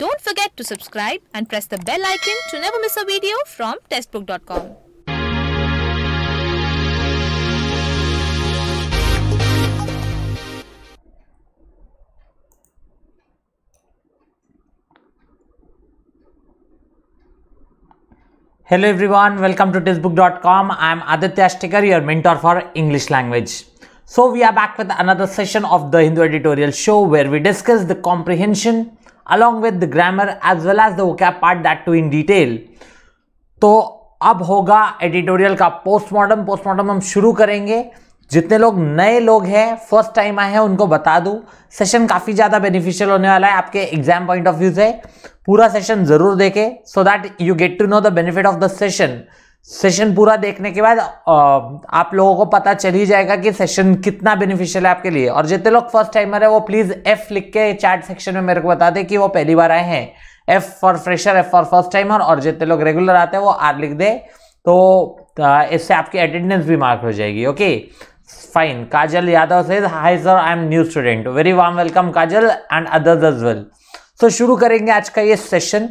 Don't forget to subscribe and press the bell icon to never miss a video from testbook.com. Hello everyone, welcome to testbook.com. I am Aditya Sticker, your mentor for English language. So we are back with another session of the Hindu editorial show where we discuss the comprehension along with the grammar as well as the vocab part that too तो अब होगा editorial का postmortem postmortem हम शुरू करेंगे जितने लोग नए लोग हैं फर्स्ट टाइम आए हैं उनको बता दूं सेशन काफ़ी ज़्यादा बेनिफिशियल होने वाला है आपके एग्जाम पॉइंट ऑफ व्यू से पूरा सेशन ज़रूर देखें so that you get to know the benefit of the session session पूरा देखने के बाद आप लोगों को पता चल ही जाएगा कि सेशन कितना बेनिफिशियल है आपके लिए और जितने लोग फर्स्ट टाइमर है वो प्लीज़ एफ लिख के चैट सेक्शन में मेरे को बता दें कि वो पहली बार आए हैं F for fresher F for first timer और जितने लोग रेगुलर आते हैं वो आर लिख दे तो इससे आपकी अटेंडेंस भी मार्क हो जाएगी ओके फाइन काजल यादव से hi sir I am new student very warm welcome Kajal and others as well तो शुरू करेंगे आज का ये session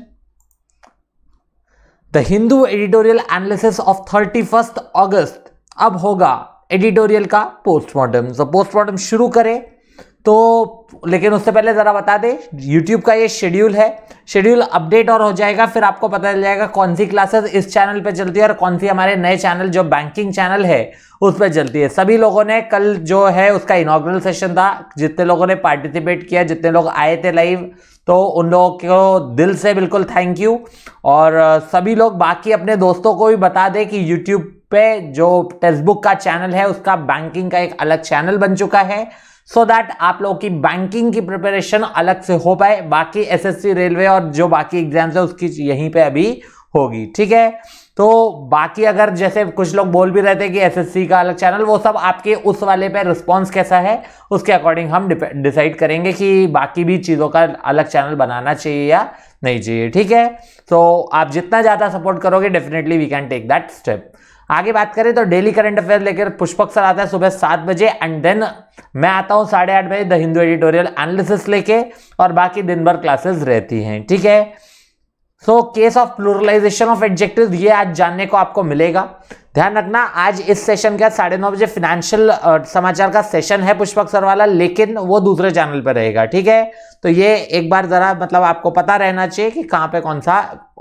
the Hindu editorial analysis of thirty first August अब होगा एडिटोरियल का पोस्टमार्टम सो पोस्टमार्टम शुरू करें तो लेकिन उससे पहले ज़रा बता दें यूट्यूब का ये शेड्यूल है शेड्यूल अपडेट और हो जाएगा फिर आपको पता चल जाएगा कौन सी क्लासेस इस चैनल पे चलती है और कौन सी हमारे नए चैनल जो बैंकिंग चैनल है उस पर चलती है सभी लोगों ने कल जो है उसका इनाग्रल सेशन था जितने लोगों ने पार्टिसिपेट किया जितने लोग आए थे लाइव तो उन लोगों को दिल से बिल्कुल थैंक यू और सभी लोग बाकी अपने दोस्तों को भी बता दें कि यूट्यूब पे जो टेक्स्ट बुक का चैनल है उसका बैंकिंग का एक अलग चैनल बन चुका है सो so दैट आप लोगों की बैंकिंग की प्रिपरेशन अलग से हो पाए बाकी एसएससी रेलवे और जो बाकी एग्जाम्स है उसकी यहीं पे अभी होगी ठीक है तो बाकी अगर जैसे कुछ लोग बोल भी रहे थे कि एसएससी का अलग चैनल वो सब आपके उस वाले पे रिस्पांस कैसा है उसके अकॉर्डिंग हम डिसाइड करेंगे कि बाकी भी चीज़ों का अलग चैनल बनाना चाहिए या नहीं चाहिए ठीक है तो आप जितना ज़्यादा सपोर्ट करोगे definitely we can take that step आगे बात करें तो डेली करंट अफेयर लेकर पुष्पक सर आता है सुबह सात बजे एंड देन मैं आता हूँ साढ़े आठ बजे द हिंदू एडिटोरियल एनालिसिस लेके और बाकी दिन भर क्लासेस रहती हैं ठीक है so case of pluralization of adjective ये आज जानने को आपको मिलेगा ध्यान रखना आज इस सेशन का साढ़े नौ बजे फिनेंशियल समाचार का सेशन है पुष्पक सर वाला लेकिन वो दूसरे चैनल पर रहेगा ठीक है तो ये एक बार ज़रा मतलब आपको पता रहना चाहिए कि कहाँ पे कौन सा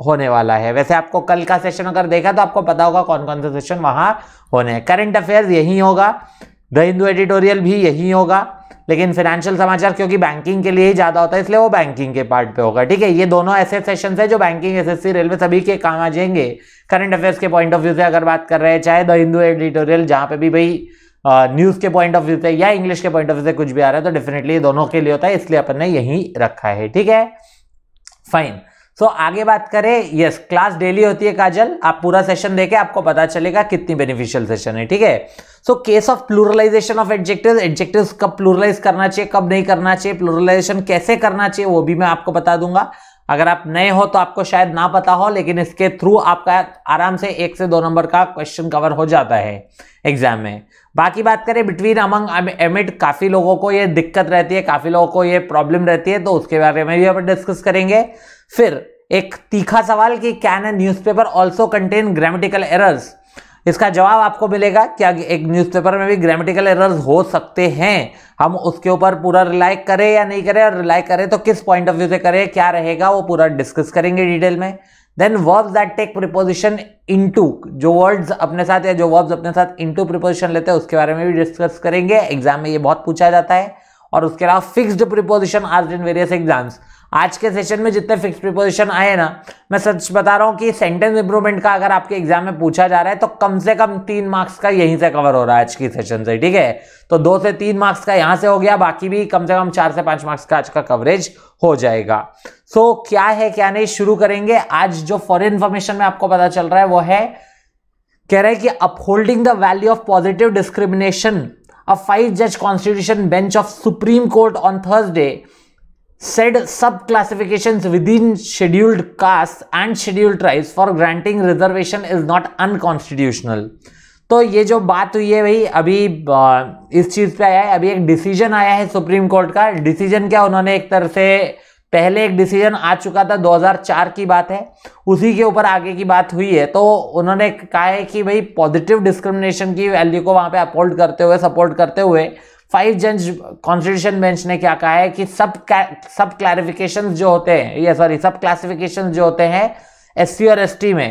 होने वाला है वैसे आपको कल का सेशन अगर देखा तो आपको पता होगा कौन कौन सा सेशन वहाँ होने हैं करंट अफेयर्स यही होगा द हिंदू एडिटोरियल भी यही होगा लेकिन फाइनेंशियल समाचार क्योंकि बैंकिंग के लिए ही ज़्यादा होता है इसलिए वो बैंकिंग के पार्ट पे होगा ठीक है ये दोनों ऐसे सेशन है जो बैंकिंग एस रेलवे सभी के काम आ जाएंगे करंट अफेयर्स के पॉइंट ऑफ व्यू से अगर बात कर रहे हैं चाहे द हिंदू एडिटोरियल जहां पे भी भाई न्यूज़ के पॉइंट ऑफ व्यू से या इंग्लिश के पॉइंट ऑफ व्यू से कुछ भी आ रहा है तो डेफिनेटली दोनों के लिए होता है इसलिए अपन ने यही रखा है ठीक है फाइन सो so, आगे बात करें यस क्लास डेली होती है काजल आप पूरा सेशन देखे आपको पता चलेगा कितनी बेनिफिशियल सेशन है ठीक है so case of pluralization of adjective adjective कब प्लूरलाइज करना चाहिए कब नहीं करना चाहिए प्लूरलाइजेशन कैसे करना चाहिए वो भी मैं आपको बता दूंगा अगर आप नए हो तो आपको शायद ना पता हो लेकिन इसके थ्रू आपका आराम से एक से दो नंबर का क्वेश्चन कवर हो जाता है एग्जाम में बाकी बात करें बिटवीन अमंग एमिट काफ़ी लोगों को ये दिक्कत रहती है काफ़ी लोगों को ये प्रॉब्लम रहती है तो उसके बारे में भी आप डिस्कस करेंगे फिर एक तीखा सवाल कि can a newspaper also contain grammatical errors इसका जवाब आपको मिलेगा क्या एक न्यूज़पेपर में भी ग्रामेटिकल एरर्स हो सकते हैं हम उसके ऊपर पूरा रिलाई करें या नहीं करें और रिलाई करें तो किस पॉइंट ऑफ व्यू से करें क्या रहेगा वो पूरा डिस्कस करेंगे डिटेल में then verbs that take preposition into जो वर्ड्स अपने साथ या जो वर्ब्स अपने साथ इनटू प्रिपोजिशन लेते हैं उसके बारे में भी डिस्कस करेंगे एग्जाम में ये बहुत पूछा जाता है और उसके अलावा fixed preposition are in various exams आज के सेशन में जितने फिक्स प्रिपोजिशन आए ना मैं सच बता रहा हूँ कि सेंटेंस इंप्रूवमेंट का अगर आपके एग्जाम में पूछा जा रहा है तो कम से कम तीन मार्क्स का यहीं से कवर हो रहा है आज की सेशन से ठीक है तो दो से तीन मार्क्स का यहाँ से हो गया बाकी भी कम से कम चार से पांच मार्क्स का आज का कवरेज हो जाएगा सो so, क्या है क्या नहीं शुरू करेंगे आज जो फॉरन इन्फॉर्मेशन में आपको पता चल रहा है वो है कह रहे हैं कि upholding the value of positive discrimination a five जज constitution bench of supreme court on Thursday said sub-classifications within scheduled castes and scheduled tribes for granting reservation is not unconstitutional. तो ये जो बात हुई है भाई अभी इस चीज़ पे आया है अभी एक डिसीजन आया है सुप्रीम कोर्ट का डिसीजन क्या उन्होंने एक तरह से पहले एक डिसीजन आ चुका था 2004 की बात है उसी के ऊपर आगे की बात हुई है तो उन्होंने कहा है कि भाई पॉजिटिव डिस्क्रिमिनेशन की वैल्यू को वहाँ पे अपोल्ड करते हुए सपोर्ट करते हुए फाइव जज कॉन्स्टिट्यूशन बेंच ने क्या कहा है कि सब सब क्लैरिफिकेशन जो होते हैं ये सॉरी सब क्लासिफिकेशन जो होते हैं एस और एस में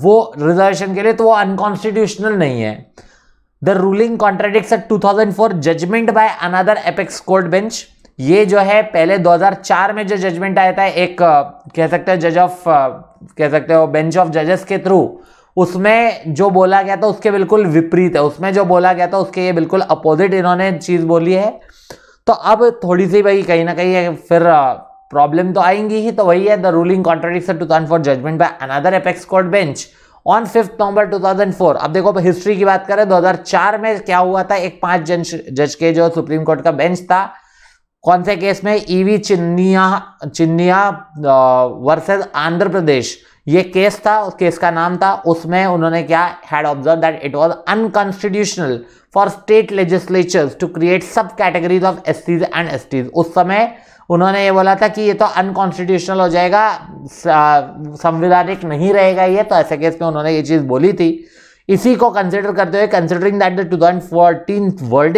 वो रिजर्वेशन के लिए तो वो अनकॉन्स्टिट्यूशनल नहीं है the ruling contradict two thousand four judgment by another apex court bench ये जो है पहले 2004 में जो जजमेंट आया था एक कह सकते हो जज ऑफ कह सकते हो बेंच ऑफ जजेस के थ्रू उसमें जो बोला गया था उसके बिल्कुल विपरीत है उसमें जो बोला गया था उसके ये बिल्कुल अपोजिट इन्होंने चीज़ बोली है तो अब थोड़ी सी भाई कहीं ना कहीं फिर प्रॉब्लम तो आएंगी ही तो वही है the ruling contradicts two thousand four judgment by another apex court bench on fifth November 2004 अब देखो हिस्ट्री की बात करें 2004 में क्या हुआ था एक पांच जज जज के जो सुप्रीम कोर्ट का बेंच था कौन से केस में E V e Chinnaiah Chinnaiah versus Andhra Pradesh ये केस था उस केस का नाम था उसमें उन्होंने क्या had observe that it was unconstitutional for state legislatures to create sub categories of S and S उस समय उन्होंने ये बोला था कि ये तो अनकॉन्स्टिट्यूशनल हो जाएगा संविधानिक नहीं रहेगा ये तो ऐसे केस में उन्होंने ये चीज़ बोली थी इसी को कंसिडर करते हुए considering that the two thousand fourteen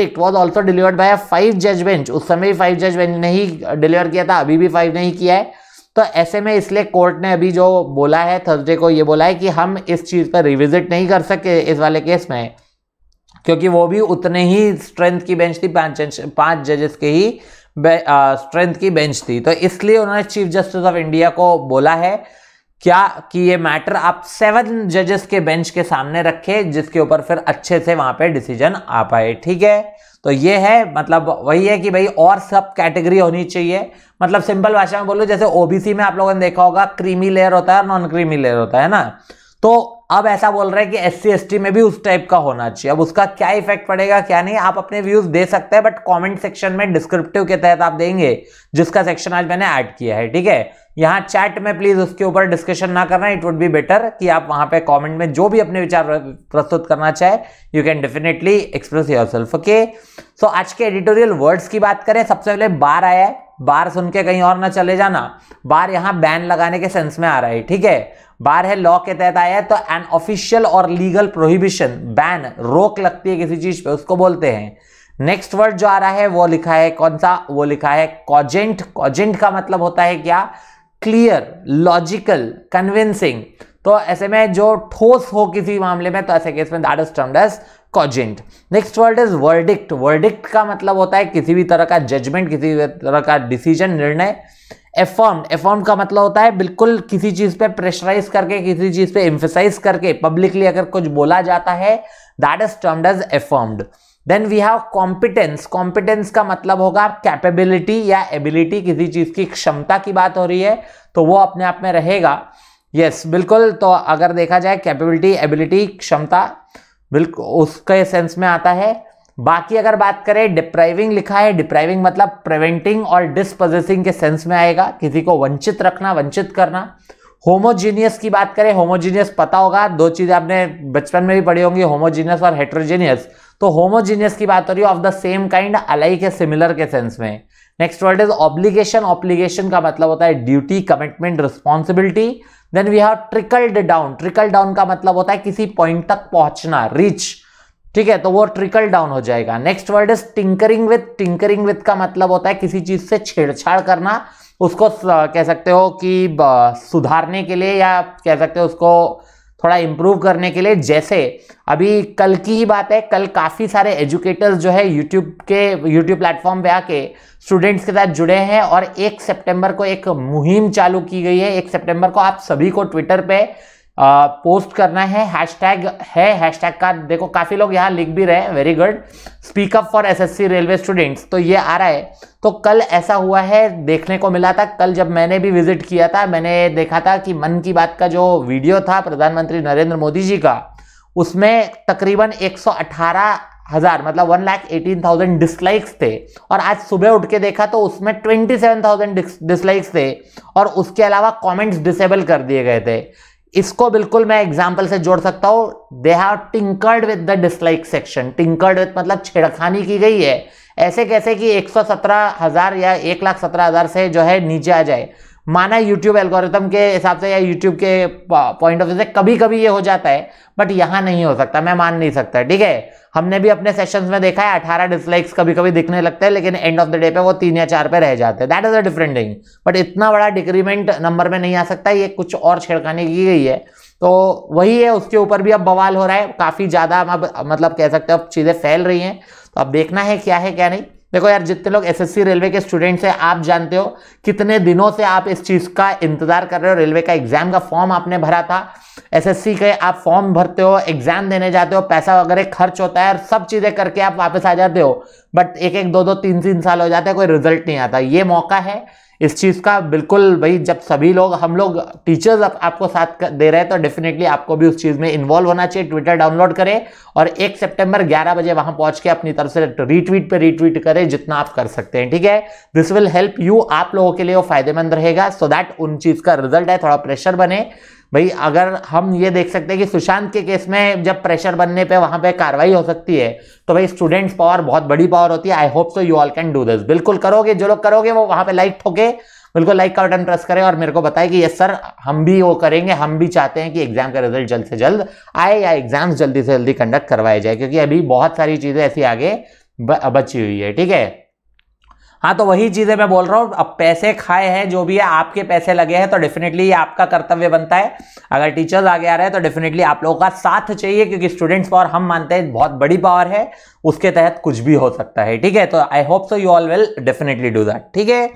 it was also delivered by five जज बेंच उस समय फाइव जज बेंच ने ही डिलीवर किया था अभी भी फाइव नहीं किया है तो ऐसे में इसलिए कोर्ट ने अभी जो बोला है थर्सडे को ये बोला है कि हम इस चीज़ पर रिविजिट नहीं कर सके इस वाले केस में क्योंकि वो भी उतने ही स्ट्रेंथ की बेंच थी पांच पांच जजेस के ही स्ट्रेंथ की बेंच थी तो इसलिए उन्होंने चीफ जस्टिस ऑफ इंडिया को बोला है क्या कि ये मैटर आप सेवन जजेस के बेंच के सामने रखें जिसके ऊपर फिर अच्छे से वहां पे डिसीजन आ पाए ठीक है तो ये है मतलब वही है कि भाई और सब कैटेगरी होनी चाहिए मतलब सिंपल भाषा में बोलो जैसे ओबीसी में आप लोगों ने देखा होगा क्रीमी लेयर होता है नॉन क्रीमी लेयर होता है ना तो अब ऐसा बोल रहे हैं कि एस सी एस टी में भी उस टाइप का होना चाहिए अब उसका क्या इफेक्ट पड़ेगा क्या नहीं आप अपने व्यूज दे सकते हैं बट कमेंट सेक्शन में डिस्क्रिप्टिव के तहत आप देंगे जिसका सेक्शन आज मैंने ऐड किया है ठीक है यहाँ चैट में प्लीज उसके ऊपर डिस्कशन ना करना इट वुड बी बेटर कि आप वहां पे कमेंट में जो भी अपने विचार प्रस्तुत करना चाहे you can definitely express yourself okay so आज के एडिटोरियल वर्ड्स की बात करें सबसे पहले बार आया है बार सुन के कहीं और ना चले जाना बार यहाँ बैन लगाने के सेंस में आ रहा है ठीक है बार है लॉ के तहत आया है तो एन ऑफिशियल और लीगल प्रोहिबिशन बैन रोक लगती है किसी चीज पे उसको बोलते हैं नेक्स्ट वर्ड जो आ रहा है वो लिखा है कौन सा वो लिखा है कॉजेंट कॉजेंट का मतलब होता है क्या क्लियर लॉजिकल कन्विंसिंग तो ऐसे में जो ठोस हो किसी मामले में तो ऐसे केस में that is termed as cogent next word is verdict verdict का मतलब होता है किसी भी तरह का जजमेंट किसी भी तरह का डिसीजन निर्णय एफॉर्म एफॉर्म का मतलब होता है बिल्कुल किसी चीज पे प्रेशराइज करके किसी चीज पे एम्फेसाइज करके पब्लिकली अगर कुछ बोला जाता है that is termed as affirmed then we have competence competence का मतलब होगा कैपेबिलिटी या एबिलिटी किसी चीज की क्षमता की बात हो रही है तो वो अपने आप में रहेगा यस yes, बिल्कुल तो अगर देखा जाए कैपेबिलिटी एबिलिटी क्षमता बिल्कुल उसके सेंस में आता है बाकी अगर बात करें डिप्राइविंग लिखा है डिप्राइविंग मतलब प्रिवेंटिंग और डिस्पोजिसिंग के सेंस में आएगा किसी को वंचित रखना वंचित करना होमोजीनियस की बात करें होमोजीनियस पता होगा दो चीज़ें आपने बचपन में भी पढ़ी होंगी होमोजीनियस और हेट्रोजीनियस तो होमोजीनियस की बात हो रही है of the same kind alike है सिमिलर के सेंस में next word is obligation obligation का मतलब होता है duty commitment responsibility then we have trickled down trickle down का मतलब होता है किसी पॉइंट तक पहुंचना रीच ठीक है तो वो ट्रिकल डाउन हो जाएगा next word is tinkering with tinkering with का मतलब होता है किसी चीज से छेड़छाड़ करना उसको कह सकते हो कि सुधारने के लिए या कह सकते हो उसको थोड़ा इम्प्रूव करने के लिए जैसे अभी कल की ही बात है कल काफ़ी सारे एजुकेटर्स जो है यूट्यूब के यूट्यूब प्लेटफॉर्म पे आके स्टूडेंट्स के साथ जुड़े हैं और एक सितंबर को एक मुहिम चालू की गई है एक सितंबर को आप सभी को ट्विटर पे आ, पोस्ट करना है हैशटैग है हैशटैग का देखो काफ़ी लोग यहाँ लिख भी रहे हैं very good speak up for SSC railway students तो ये आ रहा है तो कल ऐसा हुआ है देखने को मिला था कल जब मैंने भी विजिट किया था मैंने देखा था कि मन की बात का जो वीडियो था प्रधानमंत्री नरेंद्र मोदी जी का उसमें तकरीबन एक हज़ार मतलब one lakh eighteen thousand dislikes थे और आज सुबह उठ के देखा तो उसमें ट्वेंटी सेवन थाउजेंड डिसलाइक्स थे और उसके अलावा कमेंट्स डिसेबल कर दिए गए थे इसको बिल्कुल मैं एग्जाम्पल से जोड़ सकता हूं they have tinkered with the dislike section tinkered with मतलब छेड़खानी की गई है ऐसे कैसे कि एक सौ सत्रह हज़ार या एक लाख सत्रह हज़ार से जो है नीचे आ जाए माना यूट्यूब एल्गोरिथम के हिसाब से या यूट्यूब के पॉइंट ऑफ व्यू से कभी कभी ये हो जाता है बट यहाँ नहीं हो सकता मैं मान नहीं सकता ठीक है हमने भी अपने सेशंस में देखा है अठारह डिसलाइक्स कभी कभी दिखने लगते हैं लेकिन एंड ऑफ द डे पे वो तीन या चार पे रह जाते हैं that is a different thing but इतना बड़ा डिक्रीमेंट नंबर में नहीं आ सकता ये कुछ और छिड़काने की गई है तो वही है उसके ऊपर भी अब बवाल हो रहा है काफ़ी ज़्यादा अब मतलब कह सकते हो अब चीज़ें फैल रही हैं तो अब देखना है क्या है क्या नहीं देखो यार जितने लोग एसएससी रेलवे के स्टूडेंट्स हैं आप जानते हो कितने दिनों से आप इस चीज़ का इंतजार कर रहे हो रेलवे का एग्जाम का फॉर्म आपने भरा था एसएससी के आप फॉर्म भरते हो एग्जाम देने जाते हो पैसा वगैरह खर्च होता है और सब चीज़ें करके आप वापस आ जाते हो बट एक एक दो दो तीन तीन साल हो जाते हैं कोई रिजल्ट नहीं आता ये मौका है इस चीज़ का बिल्कुल भाई जब सभी लोग हम लोग टीचर्स आप, आपको साथ दे रहे हैं तो डेफिनेटली आपको भी उस चीज़ में इन्वॉल्व होना चाहिए ट्विटर डाउनलोड करें और एक सितंबर 11 बजे वहां पहुंच के अपनी तरफ से रीट्वीट पे रीट्वीट करें जितना आप कर सकते हैं ठीक है दिस विल हेल्प यू आप लोगों के लिए वो फायदेमंद रहेगा सो so दैट उन चीज़ का रिजल्ट है थोड़ा प्रेशर बने भाई अगर हम ये देख सकते हैं कि सुशांत के केस में जब प्रेशर बनने पे वहां पे कार्रवाई हो सकती है तो भाई स्टूडेंट्स पावर बहुत बड़ी पावर होती है I hope so you all can do this बिल्कुल करोगे जो लोग करोगे वो वहां पे लाइक ठोके बिल्कुल लाइक का बटन प्रेस करें और मेरे को बताएं कि यस सर हम भी वो करेंगे हम भी चाहते हैं कि एग्जाम का रिजल्ट जल्द से जल्द आए या एग्जाम्स जल्दी से जल्दी कंडक्ट करवाए जाए क्योंकि अभी बहुत सारी चीज़ें ऐसी आगे बची हुई है ठीक है हाँ तो वही चीज़ें मैं बोल रहा हूँ अब पैसे खाए हैं जो भी है आपके पैसे लगे हैं तो डेफिनेटली ये आपका कर्तव्य बनता है अगर टीचर्स आगे आ रहे हैं तो डेफिनेटली आप लोगों का साथ चाहिए क्योंकि स्टूडेंट्स पावर हम मानते हैं बहुत बड़ी पावर है उसके तहत कुछ भी हो सकता है ठीक है तो I hope so you all will definitely do that ठीक है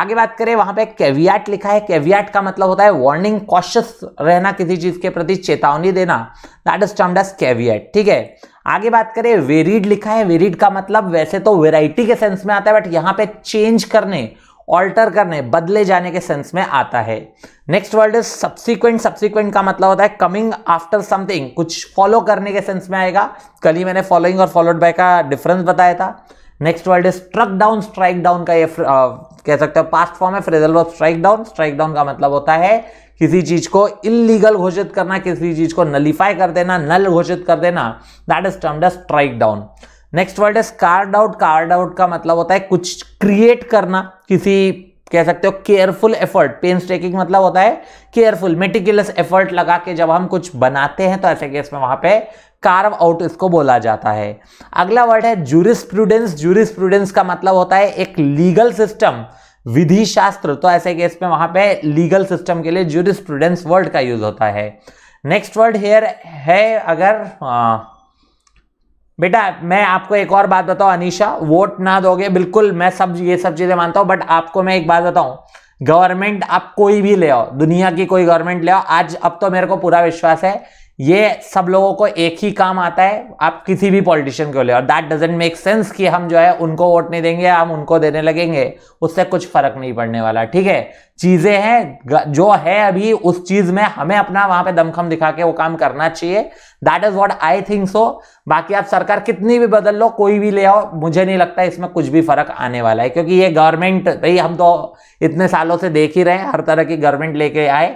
आगे बात करें वहां पे कैवियाट लिखा है कैवियाट का मतलब होता है वार्निंग कॉशियस रहना किसी चीज के प्रति चेतावनी देना that is termed as caveat ठीक है आगे बात करें वेरिड लिखा है वेरिड का मतलब वैसे तो वेराइटी के सेंस में आता है बट यहां पे चेंज करने ऑल्टर करने बदले जाने के सेंस में आता है next word is subsequent subsequent का मतलब होता है कमिंग आफ्टर समथिंग कुछ फॉलो करने के सेंस में आएगा कल ही मैंने फॉलोइंग और फॉलोड बाय का डिफरेंस बताया था next word is struck down strike down का ये आ, कह सकते हो पास्ट फॉर्म है phrasal verb strike down strike down का मतलब होता है किसी चीज को इलीगल घोषित करना किसी चीज को नलीफाई कर देना नल घोषित कर देना that is termed as strike down next word is carved out carved out का मतलब होता है कुछ क्रिएट करना किसी कह सकते हो केयरफुल एफर्ट पेन स्टेकिंग मतलब होता है केयरफुल मेटिकुलस एफर्ट लगा के जब हम कुछ बनाते हैं तो ऐसे केस में वहां पे कार्व आउट इसको बोला जाता है अगला वर्ड है जूरिस्प्रूडेंस जूरिस्प्रूडेंस का मतलब होता है एक लीगल सिस्टम विधि शास्त्र तो ऐसे केस में वहां पे लीगल सिस्टम के लिए जूरिस स्टूडेंट्स वर्ड का यूज होता है नेक्स्ट वर्ड हेयर है अगर आ, बेटा मैं आपको एक और बात बताऊं अनिशा वोट ना दोगे बिल्कुल मैं सब ये सब चीजें मानता हूं बट आपको मैं एक बात बताऊं गवर्नमेंट आप कोई भी ले आओ दुनिया की कोई गवर्नमेंट ले आओ आज अब तो मेरे को पूरा विश्वास है ये सब लोगों को एक ही काम आता है आप किसी भी पॉलिटिशियन को ले और दैट डजेंट मेक सेंस कि हम जो है उनको वोट नहीं देंगे हम उनको देने लगेंगे उससे कुछ फर्क नहीं पड़ने वाला ठीक है चीज़ें हैं जो है अभी उस चीज़ में हमें अपना वहां पे दमखम दिखा के वो काम करना चाहिए that is what I think so बाकी आप सरकार कितनी भी बदल लो कोई भी ले आओ मुझे नहीं लगता इसमें कुछ भी फर्क आने वाला है क्योंकि ये गवर्नमेंट भाई हम तो इतने सालों से देख ही रहे हैं हर तरह की गवर्नमेंट लेके आए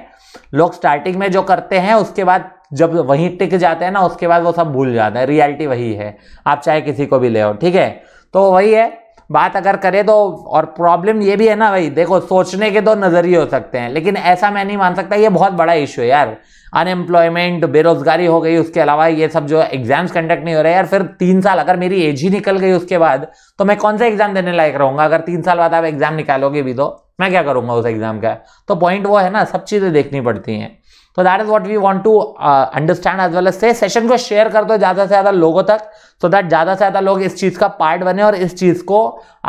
लोग स्टार्टिंग में जो करते हैं उसके बाद जब वहीं टिक जाते हैं ना उसके बाद वो सब भूल जाते हैं रियलिटी वही है आप चाहे किसी को भी ले ठीक है तो वही है बात अगर करें तो और प्रॉब्लम ये भी है ना भाई देखो सोचने के दो तो नज़रिए हो सकते हैं लेकिन ऐसा मैं नहीं मान सकता ये बहुत बड़ा इशू है यार अनएम्प्लॉयमेंट बेरोजगारी हो गई उसके अलावा ये सब जो एग्जाम्स कंडक्ट नहीं हो रहे यार फिर तीन साल अगर मेरी एज ही निकल गई उसके बाद तो मैं कौन सा एग्जाम देने लायक रहूंगा अगर तीन साल बाद आप एग्जाम निकालोगे भी तो मैं क्या करूंगा उस एग्जाम का तो पॉइंट वो है ना सब चीज़ें देखनी पड़ती हैं तो that is what we want to understand as well as से सेशन को शेयर कर दो ज़्यादा से ज़्यादा लोगों तक सो दैट ज़्यादा से ज़्यादा लोग इस चीज़ का पार्ट बने और इस चीज़ को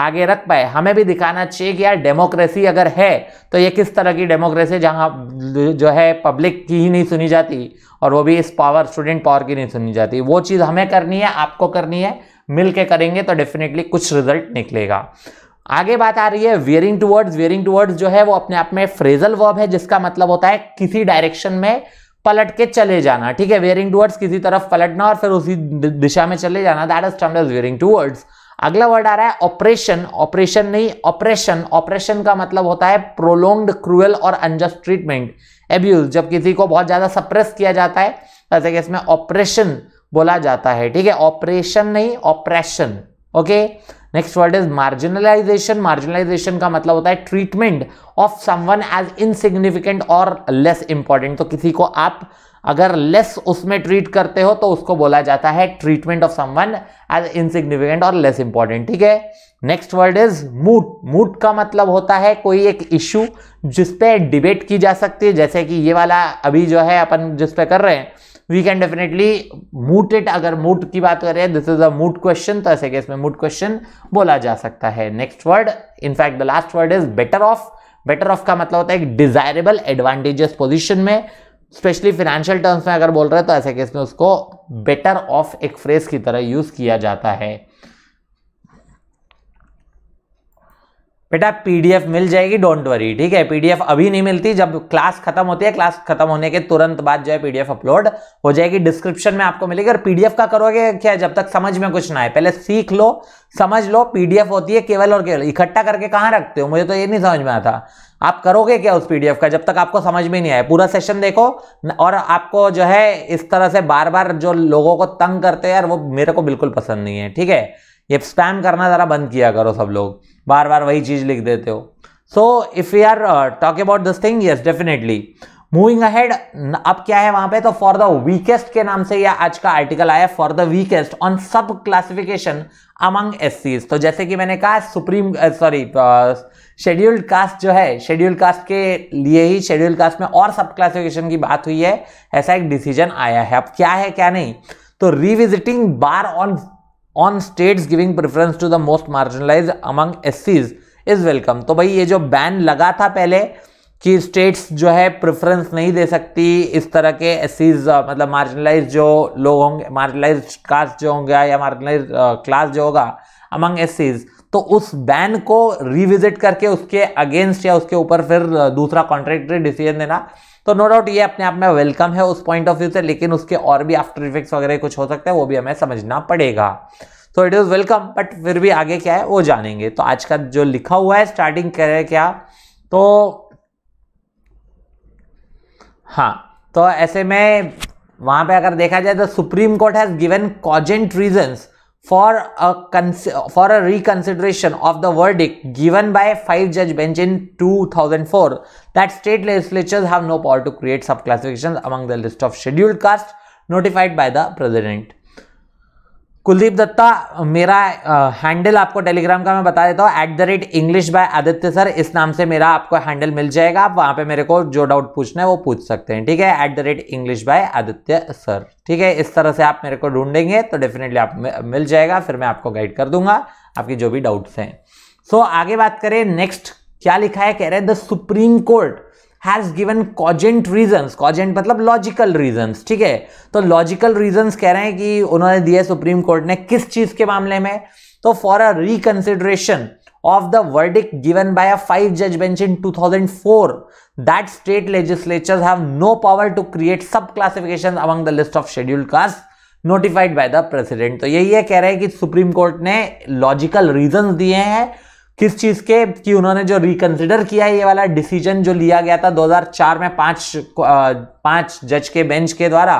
आगे रख पाए हमें भी दिखाना चाहिए कि यार डेमोक्रेसी अगर है तो ये किस तरह की डेमोक्रेसी जहाँ जो है पब्लिक की ही नहीं सुनी जाती और वो भी इस पावर स्टूडेंट पावर की नहीं सुनी जाती वो चीज़ हमें करनी है आपको करनी है मिल के करेंगे तो डेफिनेटली कुछ रिजल्ट निकलेगा आगे बात आ रही है वेयरिंग टूवर्ड्स वेयरिंग टूवर्ड्स जो है वो अपने आप में फ्रेजल वर्ब है जिसका मतलब होता है किसी डायरेक्शन में पलट के चले जाना ठीक है वेयरिंग टूवर्ड्स किसी तरफ पलटना और फिर उसी दिशा में चले जाना that is termed as veering towards अगला वर्ड आ रहा है ऑपरेशन ऑपरेशन नहीं ऑपरेशन ऑपरेशन का मतलब होता है प्रोलोंग्ड क्रूअल और अनजस्ट ट्रीटमेंट एब्यूज जब किसी को बहुत ज्यादा सप्रेस किया जाता है जैसे कि इसमें ऑपरेशन बोला जाता है ठीक है ऑपरेशन नहीं oppression okay next word is marginalisation marginalisation का मतलब होता है treatment of someone as insignificant और लेस इंपॉर्टेंट तो किसी को आप अगर लेस उसमें ट्रीट करते हो तो उसको बोला जाता है treatment of someone as insignificant और लेस इंपॉर्टेंट ठीक है next word is moot moot का मतलब होता है कोई एक इश्यू जिसपे डिबेट की जा सकती है जैसे कि ये वाला अभी जो है अपन जिसपे कर रहे हैं we can definitely moot it अगर मूट की बात करें this is a moot question तो ऐसे केस में मूट क्वेश्चन बोला जा सकता है next word in fact the last word is better off better off का मतलब होता है एक डिजायरेबल एडवांटेजियस पोजिशन में स्पेशली फिनेंशियल टर्म्स में अगर बोल रहे हैं तो ऐसे केस में उसको बेटर ऑफ एक फ्रेज की तरह यूज किया जाता है बेटा पीडीएफ मिल जाएगी डोंट वरी ठीक है पीडीएफ अभी नहीं मिलती जब क्लास खत्म होती है क्लास खत्म होने के तुरंत बाद जो है पीडीएफ अपलोड हो जाएगी डिस्क्रिप्शन में आपको मिलेगी और पीडीएफ का करोगे क्या जब तक समझ में कुछ ना आए पहले सीख लो समझ लो पीडीएफ होती है केवल और केवल इकट्ठा करके कहाँ रखते हो मुझे तो ये नहीं समझ में आता आप करोगे क्या उस पीडीएफ का जब तक आपको समझ में नहीं आया पूरा सेशन देखो और आपको जो है इस तरह से बार बार जो लोगों को तंग करते हैं यार वो मेरे को बिल्कुल पसंद नहीं है ठीक है ये स्पैम करना ज़रा बंद किया करो सब लोग बार बार वही चीज़ लिख देते हो so if you are talk about this thing yes definitely moving ahead अब क्या है वहां पे तो फॉर द वीकेस्ट के नाम से यह आज का आर्टिकल आया for the weakest on sub classification among S तो जैसे कि मैंने कहा सुप्रीम सॉरी शेड्यूल्ड कास्ट जो है शेड्यूल्ड कास्ट के लिए ही शेड्यूल्ड कास्ट में और सब क्लासिफिकेशन की बात हुई है ऐसा एक डिसीजन आया है अब क्या है क्या नहीं तो revisiting bar on on states giving preference to the most marginalise among एससीज इज वेलकम तो भाई ये जो बैन लगा था पहले कि स्टेट्स जो है प्रेफरेंस नहीं दे सकती इस तरह के एससीज मतलब मार्जिनलाइज जो लोग होंगे मार्जिनलाइज कास्ट जो होंगे या मार्जिनलाइज क्लास जो होगा अमंग एससीज तो उस बैन को रिविजिट करके उसके अगेंस्ट या उसके ऊपर फिर दूसरा कॉन्ट्रेक्टरी डिसीजन देना तो नो डाउट ये अपने आप में वेलकम है उस पॉइंट ऑफ व्यू से लेकिन उसके और भी आफ्टर इफेक्ट्स वगैरह कुछ हो सकता है वो भी हमें समझना पड़ेगा तो इट इज़ वेलकम बट फिर भी आगे क्या है वो जानेंगे तो आज का जो लिखा हुआ है स्टार्टिंग करें क्या तो हाँ तो ऐसे में वहां पे अगर देखा जाए तो supreme court has given cogent reasons for a for a reconsideration of the verdict given by a five judge bench in 2004 that state legislatures have no power to create subclassifications among the list of scheduled castes notified by the president Kuldeep Dutta मेरा handle आपको Telegram का मैं बता देता हूँ at the rate English by Aditya sir इस नाम से मेरा आपको हैंडल मिल जाएगा आप वहाँ पे मेरे को जो डाउट पूछना है वो पूछ सकते हैं ठीक है at the rate English by Aditya sir ठीक है इस तरह से आप मेरे को ढूंढेंगे तो डेफिनेटली आप मिल जाएगा फिर मैं आपको गाइड कर दूंगा आपकी जो भी डाउट्स हैं सो so, आगे बात करें नेक्स्ट क्या लिखा है कह रहे हैं the supreme court has given cogent reason cogent मतलब लॉजिकल रीजन ठीक है तो लॉजिकल रीजन कह रहे हैं कि उन्होंने दिए सुप्रीम कोर्ट ने किस चीज के मामले में तो for a reconsideration of the verdict given by five जज bench in two thousand four that state legislature have no power to create sub classification among the list of scheduled caste notified by the president तो यही है कह रहे हैं कि supreme court ने logical reason दिए हैं किस चीज के कि उन्होंने जो रिकंसिडर किया है ये वाला डिसीजन जो लिया गया था 2004 में पांच पांच जज के बेंच के द्वारा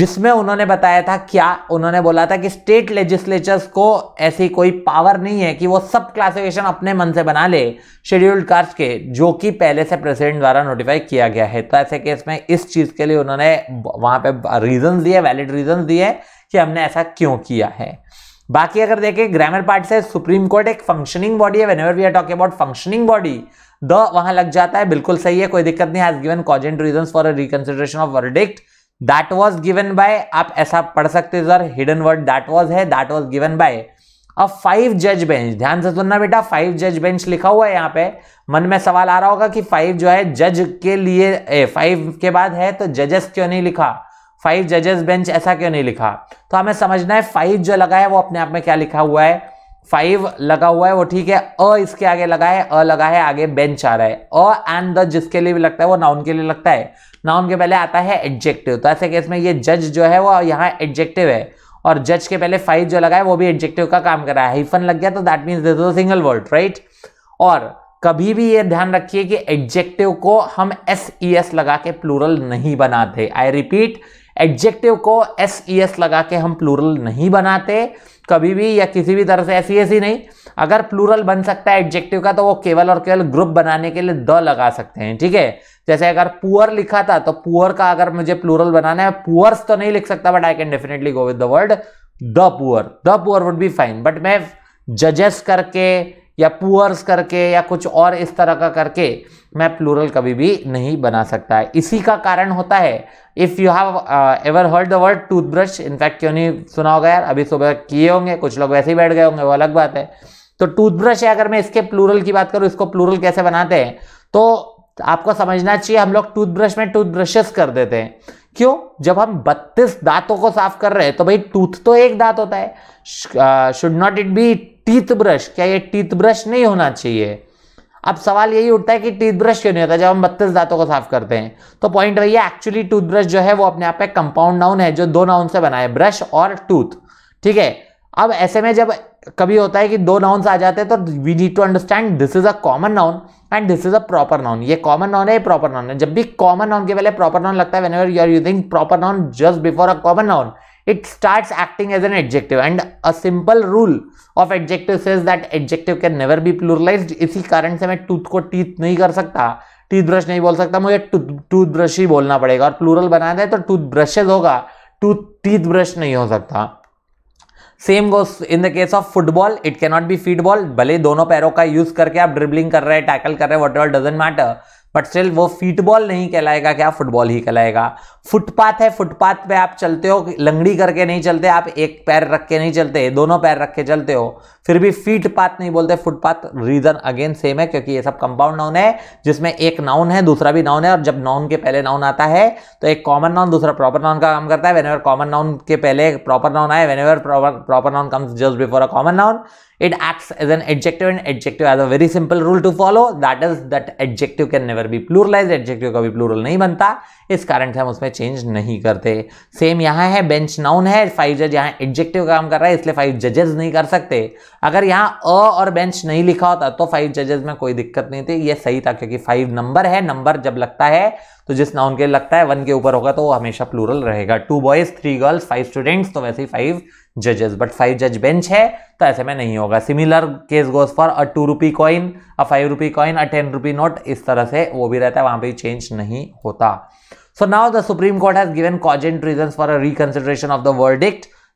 जिसमें उन्होंने बताया था क्या उन्होंने बोला था कि स्टेट लेजिस्लेचर्स को ऐसी कोई पावर नहीं है कि वो सब क्लासिफिकेशन अपने मन से बना ले शेड्यूल्ड कास्ट के जो कि पहले से प्रेसिडेंट द्वारा नोटिफाई किया गया है तो ऐसे केस में इस चीज़ के लिए उन्होंने वहाँ पे रीजन दिए वैलिड रीजन दिए कि हमने ऐसा क्यों किया है बाकी अगर देखें ग्रामर पार्ट से सुप्रीम कोर्ट एक फंक्शनिंग बॉडी है whenever we are talk about functioning body the वहां लग जाता है बिल्कुल सही है कोई दिक्कत नहीं has given cogent reason for a reconsideration of verdict that was given by आप ऐसा पढ़ सकते हो sir hidden word that was है that was given by a five जज बेंच ध्यान से सुनना बेटा फाइव जज बेंच लिखा हुआ है यहाँ पे मन में सवाल आ रहा होगा कि फाइव जो है जज के लिए फाइव के बाद है तो जजेस क्यों नहीं लिखा फाइव जजेस बेंच ऐसा क्यों नहीं लिखा तो हमें समझना है फाइव जो लगा है वो अपने आप में क्या लिखा हुआ है फाइव लगा हुआ है वो ठीक है अ इसके आगे लगा है अ लगा है आगे बेंच आ रहा है अ एंड द जिसके लिए भी लगता है वो नाउन के लिए लगता है नाउन के पहले आता है एडजेक्टिव तो ऐसे केस में ये जज जो है वो यहाँ एडजेक्टिव है और जज के पहले फाइव जो लगा है वो भी एडजेक्टिव का काम कर रहा है हाइफन लग गया तो that means this single word right और कभी भी ये ध्यान रखिए कि एडजेक्टिव को हम एस ई एस लगा के प्लूरल नहीं बनाते आई रिपीट एडजेक्टिव को एस ई एस लगा के हम प्लूरल नहीं बनाते कभी भी या किसी भी तरह से ऐसी e ऐसी नहीं अगर प्लूरल बन सकता है एडजेक्टिव का तो वो केवल और केवल ग्रुप बनाने के लिए द लगा सकते हैं ठीक है जैसे अगर पुअर लिखा था तो पुअर का अगर मुझे प्लूरल बनाना है पुअर्स तो नहीं लिख सकता but I can definitely go with the word the poor the poor would be fine but मैं जजेस करके या पुअर्स करके या कुछ और इस तरह का करके मैं प्लूरल कभी भी नहीं बना सकता है इसी का कारण होता है if you have ever heard the word toothbrush in fact क्यों नहीं सुना होगा यार अभी सुबह किए होंगे कुछ लोग वैसे ही बैठ गए होंगे वो अलग बात है तो टूथब्रश है अगर मैं इसके प्लूरल की बात करूँ इसको प्लूरल कैसे बनाते हैं तो आपको समझना चाहिए हम लोग टूथब्रश में टूथब्रशेस कर देते हैं क्यों जब हम 32 दांतों को साफ कर रहे हैं तो भाई टूथ तो एक दांत होता है should not it be teeth brush क्या ये टीथ ब्रश नहीं होना चाहिए अब सवाल यही उठता है कि टीथ ब्रश क्यों नहीं होता जब हम बत्तीस दांतों को साफ करते हैं तो पॉइंट वही है एक्चुअली टूथब्रश जो है वो अपने आप में कंपाउंड नाउन है जो दो नाउन से बना है ब्रश और टूथ ठीक है अब ऐसे में जब कभी होता है कि दो नाउन्स आ जाते हैं तो we need to understand this is a common noun and this is a proper noun ये कॉमन नाउन है ये प्रॉपर नाउन है जब भी कॉमन नाउन के पहले प्रॉपर नाउन लगता है you are using proper noun just before a common noun it starts acting as an adjective and a simple rule of adjective says that adjective can never be pluralized इसी कारण से मैं tooth को teeth नहीं कर सकता teeth brush नहीं बोल सकता मुझे टूथ ब्रश ही बोलना पड़ेगा और प्लूरल बना दे तो टूथ ब्रशेज होगा टूथ टीथ ब्रश नहीं हो सकता same goes in the case of football it cannot be feetball भले दोनों पैरों का यूज करके आप ड्रिबलिंग कर रहे हैं टैकल कर रहे हैं whatever doesn't matter but still वो फीटबॉल नहीं कहलाएगा क्या फुटबॉल ही कहलाएगा फुटपाथ है फुटपाथ पे आप चलते हो लंगड़ी करके नहीं चलते आप एक पैर रख के नहीं चलते दोनों पैर रख के चलते हो फिर भी फीट पाथ नहीं बोलते फुटपाथ रीजन अगेन सेम है क्योंकि ये सब कंपाउंड नाउन है जिसमें एक नाउन है दूसरा भी नाउन है और जब नाउन के पहले नाउन आता है तो एक कॉमन नाउन दूसरा प्रॉपर नाउन का काम करता है वेन कॉमन नाउन के पहले प्रॉपर नाउन आए when proper noun comes just before a common noun it acts as an adjective and adjective has a very simple rule to follow that is that adjective can never be pluralized adjective कभी plural नहीं बनता इस कारण से हम उसमें change नहीं करते सेम यहाँ है बेंच नाउन है फाइव जज यहाँ एडजेक्टिव काम कर रहा है इसलिए फाइव जजेस नहीं कर सकते अगर यहाँ अ और बेंच नहीं लिखा होता तो फाइव जजेस में कोई दिक्कत नहीं थी ये सही था क्योंकि फाइव नंबर है नंबर जब लगता है तो जिस नाउन के लगता है वन के ऊपर होगा तो वो हमेशा प्लूरल रहेगा to boys three girls five students तो वैसे ही फाइव जजेस बट फाइव जज बेंच है तो ऐसे में नहीं होगा similar case goes for a two rupee coin a five rupee coin a ten rupee note इस तरह से वो भी रहता है वहां पर चेंज नहीं होता so now the supreme court has given cogent reason for a reconsideration of the world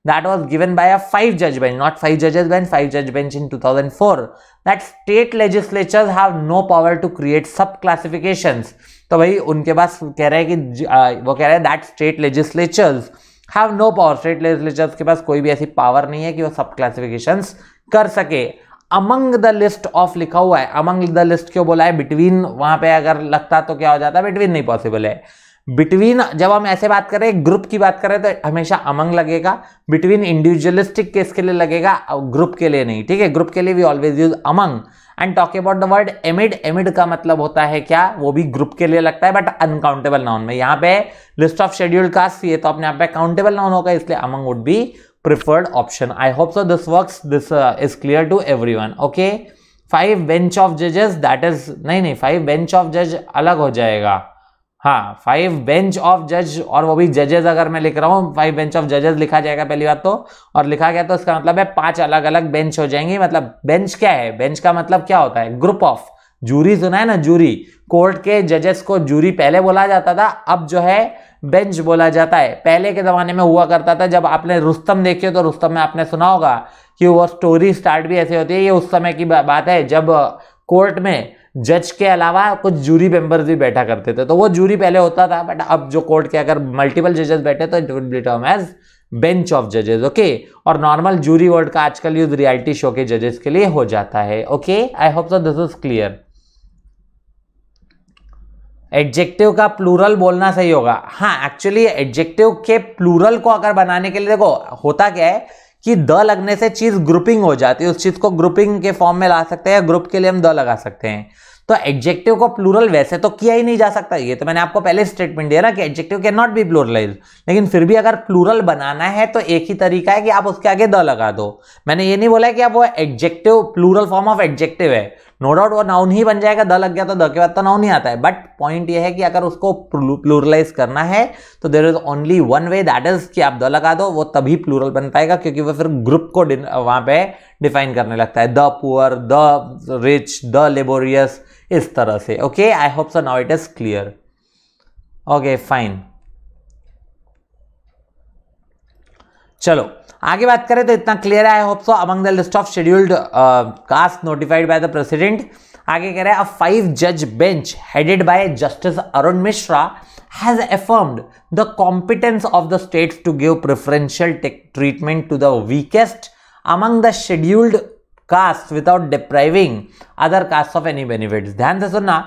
that was given by a five जज बेंच नॉट फाइव जजेस बेंच फाइव जज bench in two thousand four that state legislature have no power to create तो भाई उनके पास कह रहे हैं कि वो कह रहे हैं that state legislatures have no power state legislatures के पास कोई भी ऐसी पावर नहीं है कि वो सब क्लासिफिकेशन कर सके अमंग द लिस्ट ऑफ लिखा हुआ है अमंग द लिस्ट क्यों बोला है बिटवीन वहां पे अगर लगता तो क्या हो जाता है बिटवीन नहीं पॉसिबल है बिटवीन जब हम ऐसे बात करें ग्रुप की बात करें तो हमेशा अमंग लगेगा बिटवीन इंडिविजुअलिस्टिक केस के लिए लगेगा ग्रुप के लिए नहीं ठीक है ग्रुप के लिए we always use among and talk about the word amid amid का मतलब होता है क्या वो भी ग्रुप के लिए लगता है बट अनकाउंटेबल नाउन में यहाँ पे लिस्ट ऑफ शेड्यूल्ड कास्ट ये तो अपने यहाँ पे काउंटेबल नाउन होगा इसलिए among would be preferred option I hope so this work this is clear to everyone okay five bench of जजेस दैट इज नहीं नहीं फाइव बेंच ऑफ जज अलग हो जाएगा हाँ फाइव बेंच ऑफ जज और वो भी जजेस अगर मैं लिख रहा हूँ फाइव बेंच ऑफ जजेस लिखा जाएगा पहली बात तो और लिखा गया तो इसका मतलब है पांच अलग अलग बेंच हो जाएंगे मतलब बेंच क्या है बेंच का मतलब क्या होता है ग्रुप ऑफ जूरी सुना है ना जूरी कोर्ट के जजेस को जूरी पहले बोला जाता था अब जो है बेंच बोला जाता है पहले के ज़माने में हुआ करता था जब आपने रुस्तम देखे तो रुस्तम में आपने सुना होगा कि वो स्टोरी स्टार्ट भी ऐसे होती है ये उस समय की बात है जब कोर्ट में जज के अलावा कुछ जूरी मेंबर भी बैठा करते थे तो वो जूरी पहले होता था बट अब जो कोर्ट के अगर मल्टीपल जजेस बैठे तो it will be term as bench of जजेस ओके और नॉर्मल जूरी वर्ड का आजकल यूज रियलिटी शो के जजेस के लिए हो जाता है okay I hope so this is clear adjective का प्लूरल बोलना सही होगा हाँ एक्चुअली एडजेक्टिव के प्लूरल को अगर बनाने के लिए देखो होता क्या है कि द लगने से चीज़ ग्रुपिंग हो जाती है उस चीज़ को ग्रुपिंग के फॉर्म में ला सकते हैं या ग्रुप के लिए हम द लगा सकते हैं तो एडजेक्टिव को प्लूरल वैसे तो किया ही नहीं जा सकता ये तो मैंने आपको पहले स्टेटमेंट दिया ना कि adjective can not be pluralise लेकिन फिर भी अगर प्लूरल बनाना है तो एक ही तरीका है कि आप उसके आगे द लगा दो मैंने ये नहीं बोला कि आप वो adjective plural form of adjective है नो डाउट वो नाउन ही बन जाएगा द लग गया तो द के बाद तो नाउन ही आता है बट पॉइंट ये है कि अगर उसको प्लूरलाइज करना है तो there is only one way that is कि आप द लगा दो वो तभी प्लूरल बन पाएगा क्योंकि वो फिर ग्रुप को वहाँ पे डिफाइन करने लगता है the poor the rich the laborious इस तरह से okay I hope so now it is clear okay fine चलो आगे बात करें तो इतना clear I hope so among the list of scheduled caste notified by the president आगे कह रहे हैं अ फाइव जज bench headed by justice Arun Mishra has affirmed the competence of the states to give preferential treatment to the weakest among the scheduled caste without depriving other caste of any benefit ध्यान से सुनना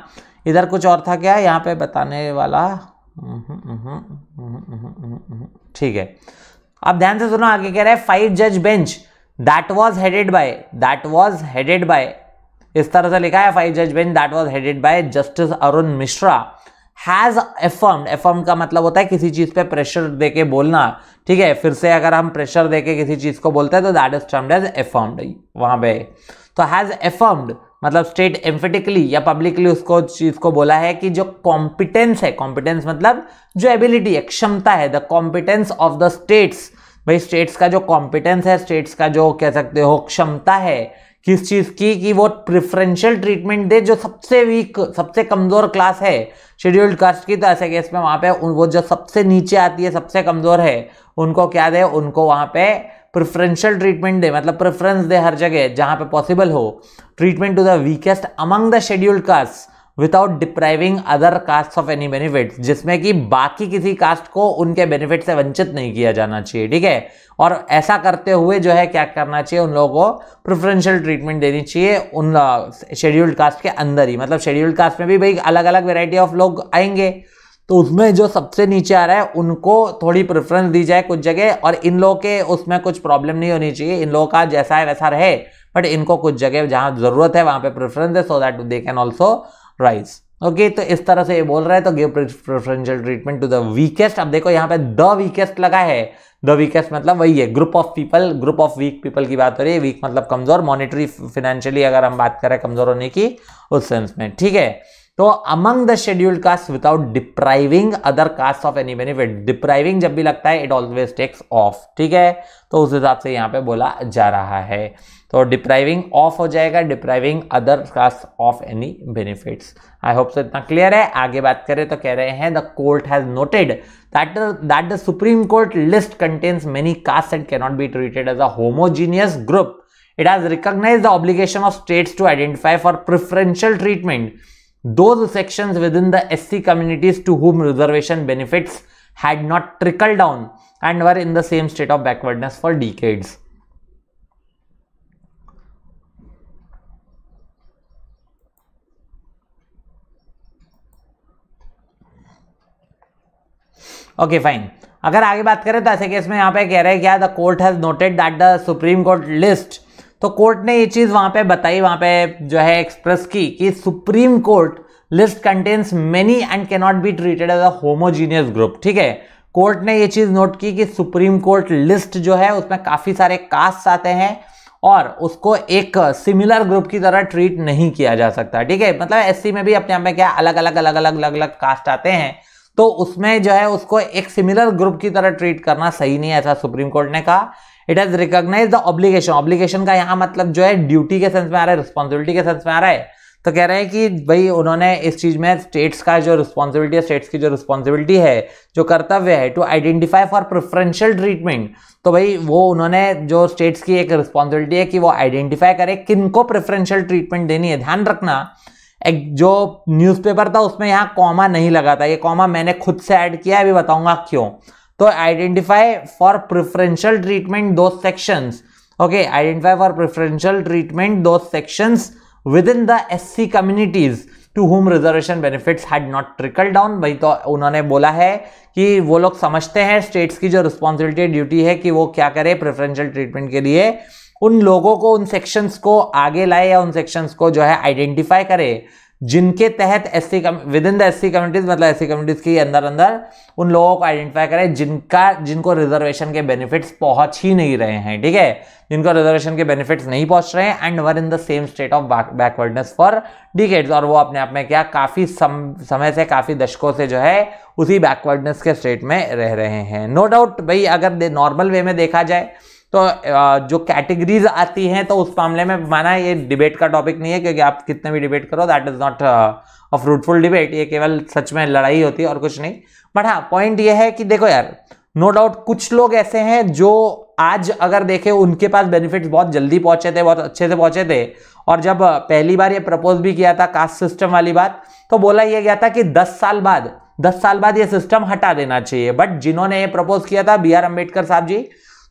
इधर कुछ और था क्या यहाँ पे बताने वाला हम्म, हम्म, हम्म, ठीक है आप ध्यान से सुनो आगे कह रहा है फाइव जज bench that was headed by that was headed by इस तरह से लिखा है फाइव जज bench that was headed by justice Arun Mishra has affirmed affirm का मतलब होता है किसी चीज पे प्रेशर देके बोलना ठीक है फिर से अगर हम प्रेशर देके किसी चीज को बोलते हैं तो that is termed as affirmed वहां पे तो हैज एफर्म्ड मतलब स्टेट एम्फेटिकली या पब्लिकली उसको चीज़ को बोला है कि जो कॉम्पिटेंस है कॉम्पिटेंस मतलब जो एबिलिटी है क्षमता है the competence of the states भाई स्टेट्स का जो कॉम्पिटेंस है स्टेट्स का जो कह सकते हो क्षमता है किस चीज़ की कि वो प्रिफरेंशियल ट्रीटमेंट दे जो सबसे वीक सबसे कमज़ोर क्लास है शेड्यूल्ड कास्ट की तो ऐसे केस में वहाँ पे वो जो सबसे नीचे आती है सबसे कमज़ोर है उनको क्या दे उनको वहाँ पे प्रेफरेंशियल ट्रीटमेंट दे मतलब प्रेफरेंस दे हर जगह जहाँ पे पॉसिबल हो treatment to the weakest among the scheduled caste without depriving other caste of any benefit जिसमें कि बाकी किसी कास्ट को उनके बेनिफिट से वंचित नहीं किया जाना चाहिए ठीक है और ऐसा करते हुए जो है क्या करना चाहिए उन लोगों को प्रिफरेंशियल ट्रीटमेंट देनी चाहिए उन शेड्यूल्ड uh, कास्ट के अंदर ही मतलब शेड्यूल्ड कास्ट में भी भाई अलग अलग वेराइटी ऑफ लोग आएंगे तो उसमें जो सबसे नीचे आ रहा है उनको थोड़ी प्रेफरेंस दी जाए कुछ जगह और इन लोगों के उसमें कुछ प्रॉब्लम नहीं होनी चाहिए इन लोगों का जैसा है वैसा रहे बट इनको कुछ जगह जहाँ ज़रूरत है वहाँ पे प्रेफरेंस है so that they can also rise okay तो इस तरह से ये बोल रहा है तो give preferential treatment to the weakest अब देखो यहाँ पे द वीकेस्ट लगा है द वीकेस्ट मतलब वही है group of people group of weak people की बात हो रही है वीक मतलब कमज़ोर मॉनिटरी फाइनेंशियली अगर हम बात करें कमज़ोर होने की उस सेंस में ठीक है तो among the scheduled caste without depriving other caste of any benefit depriving जब भी लगता है इट ऑलवेज टेक्स ऑफ ठीक है तो उस हिसाब से यहाँ पे बोला जा रहा है तो डिप्राइविंग ऑफ हो जाएगा depriving other caste of any benefits I hope so इतना क्लियर है आगे बात करें तो कह रहे हैं the court has noted that that the supreme court list contains many caste and cannot be treated as a homogeneous group it has recognise the obligation of states to identify for preferential treatment those sections within the SC communities to whom reservation benefits had not trickled down and were in the same state of backwardness for decades. Okay, fine. अगर आगे बात करें तो ऐसे case में यहाँ पे कह रहे हैं क्या the court has noted that the supreme court list तो कोर्ट ने ये चीज़ वहाँ पे बताई वहाँ पे जो है एक्सप्रेस की कि supreme court list contains many and not be treated as a homogeneous group ठीक है कोर्ट ने ये चीज़ नोट की कि सुप्रीम कोर्ट लिस्ट जो है उसमें काफ़ी सारे कास्ट आते हैं और उसको एक सिमिलर ग्रुप की तरह ट्रीट नहीं किया जा सकता ठीक है मतलब एस में भी अपने आप में क्या अलग अलग अलग अलग अलग अलग कास्ट आते हैं तो उसमें जो है उसको एक सिमिलर ग्रुप की तरह ट्रीट करना सही नहीं है ऐसा सुप्रीम कोर्ट ने कहा it has recognise the obligation obligation का यहाँ मतलब जो है ड्यूटी के सेंस में आ रहा है रिस्पॉन्सिबिलिटी के सेंस में आ रहा है तो कह रहे हैं कि भाई उन्होंने इस चीज़ में स्टेट्स का जो रिस्पॉन्सिबिलिटी है स्टेट्स की जो रिस्पॉन्सिबिलिटी है जो कर्तव्य है to identify for preferential treatment तो भाई वो उन्होंने जो स्टेट्स की एक रिस्पॉन्सिबिलिटी है कि वो आइडेंटिफाई करे किन को प्रेफरेंशियल ट्रीटमेंट देनी है ध्यान रखना एक जो न्यूज़पेपर था उसमें यहाँ कॉमा नहीं लगा था ये कॉमा मैंने खुद से ऐड किया अभी बताऊंगा क्यों तो identify for preferential treatment those sections for identify treatment दो treatment within the S C communities to whom reservation benefits had not trickle down भाई तो उन्होंने बोला है कि वो लोग समझते हैं स्टेट्स की जो रिस्पॉन्सिबिलिटी ड्यूटी है कि वो क्या करे प्रेफरेंशियल ट्रीटमेंट के लिए उन लोगों को उन सेक्शंस को आगे लाए या उन सेक्शंस को जो है आइडेंटिफाई करे जिनके तहत S C within the S C communities मतलब एस सी कम्युनिटीज के अंदर अंदर उन लोगों को आइडेंटिफाई करें जिनका जिनको रिजर्वेशन के बेनिफिट्स पहुंच ही नहीं रहे हैं ठीक है जिनको रिजर्वेशन के बेनिफिट्स नहीं पहुंच रहे हैं and were in the same state of backwardness for decades और वो अपने आप में क्या काफ़ी सम, समय से काफ़ी दशकों से जो है उसी बैकवर्डनेस के स्टेट में रह रहे हैं नो no डाउट भाई अगर नॉर्मल वे में देखा जाए तो जो कैटेगरीज आती हैं तो उस मामले में माना ये डिबेट का टॉपिक नहीं है क्योंकि आप कितने भी डिबेट करो that is not a fruitful debate ये केवल सच में लड़ाई होती है और कुछ नहीं बट हाँ पॉइंट ये है कि देखो यार नो डाउट कुछ लोग ऐसे हैं जो आज अगर देखें उनके पास बेनिफिट्स बहुत जल्दी पहुंचे थे बहुत अच्छे से पहुंचे थे और जब पहली बार ये प्रपोज भी किया था कास्ट सिस्टम वाली बात तो बोला यह गया था कि 10 साल बाद 10 साल बाद ये सिस्टम हटा देना चाहिए बट जिन्होंने ये प्रपोज किया था बी आर अम्बेडकर साहब जी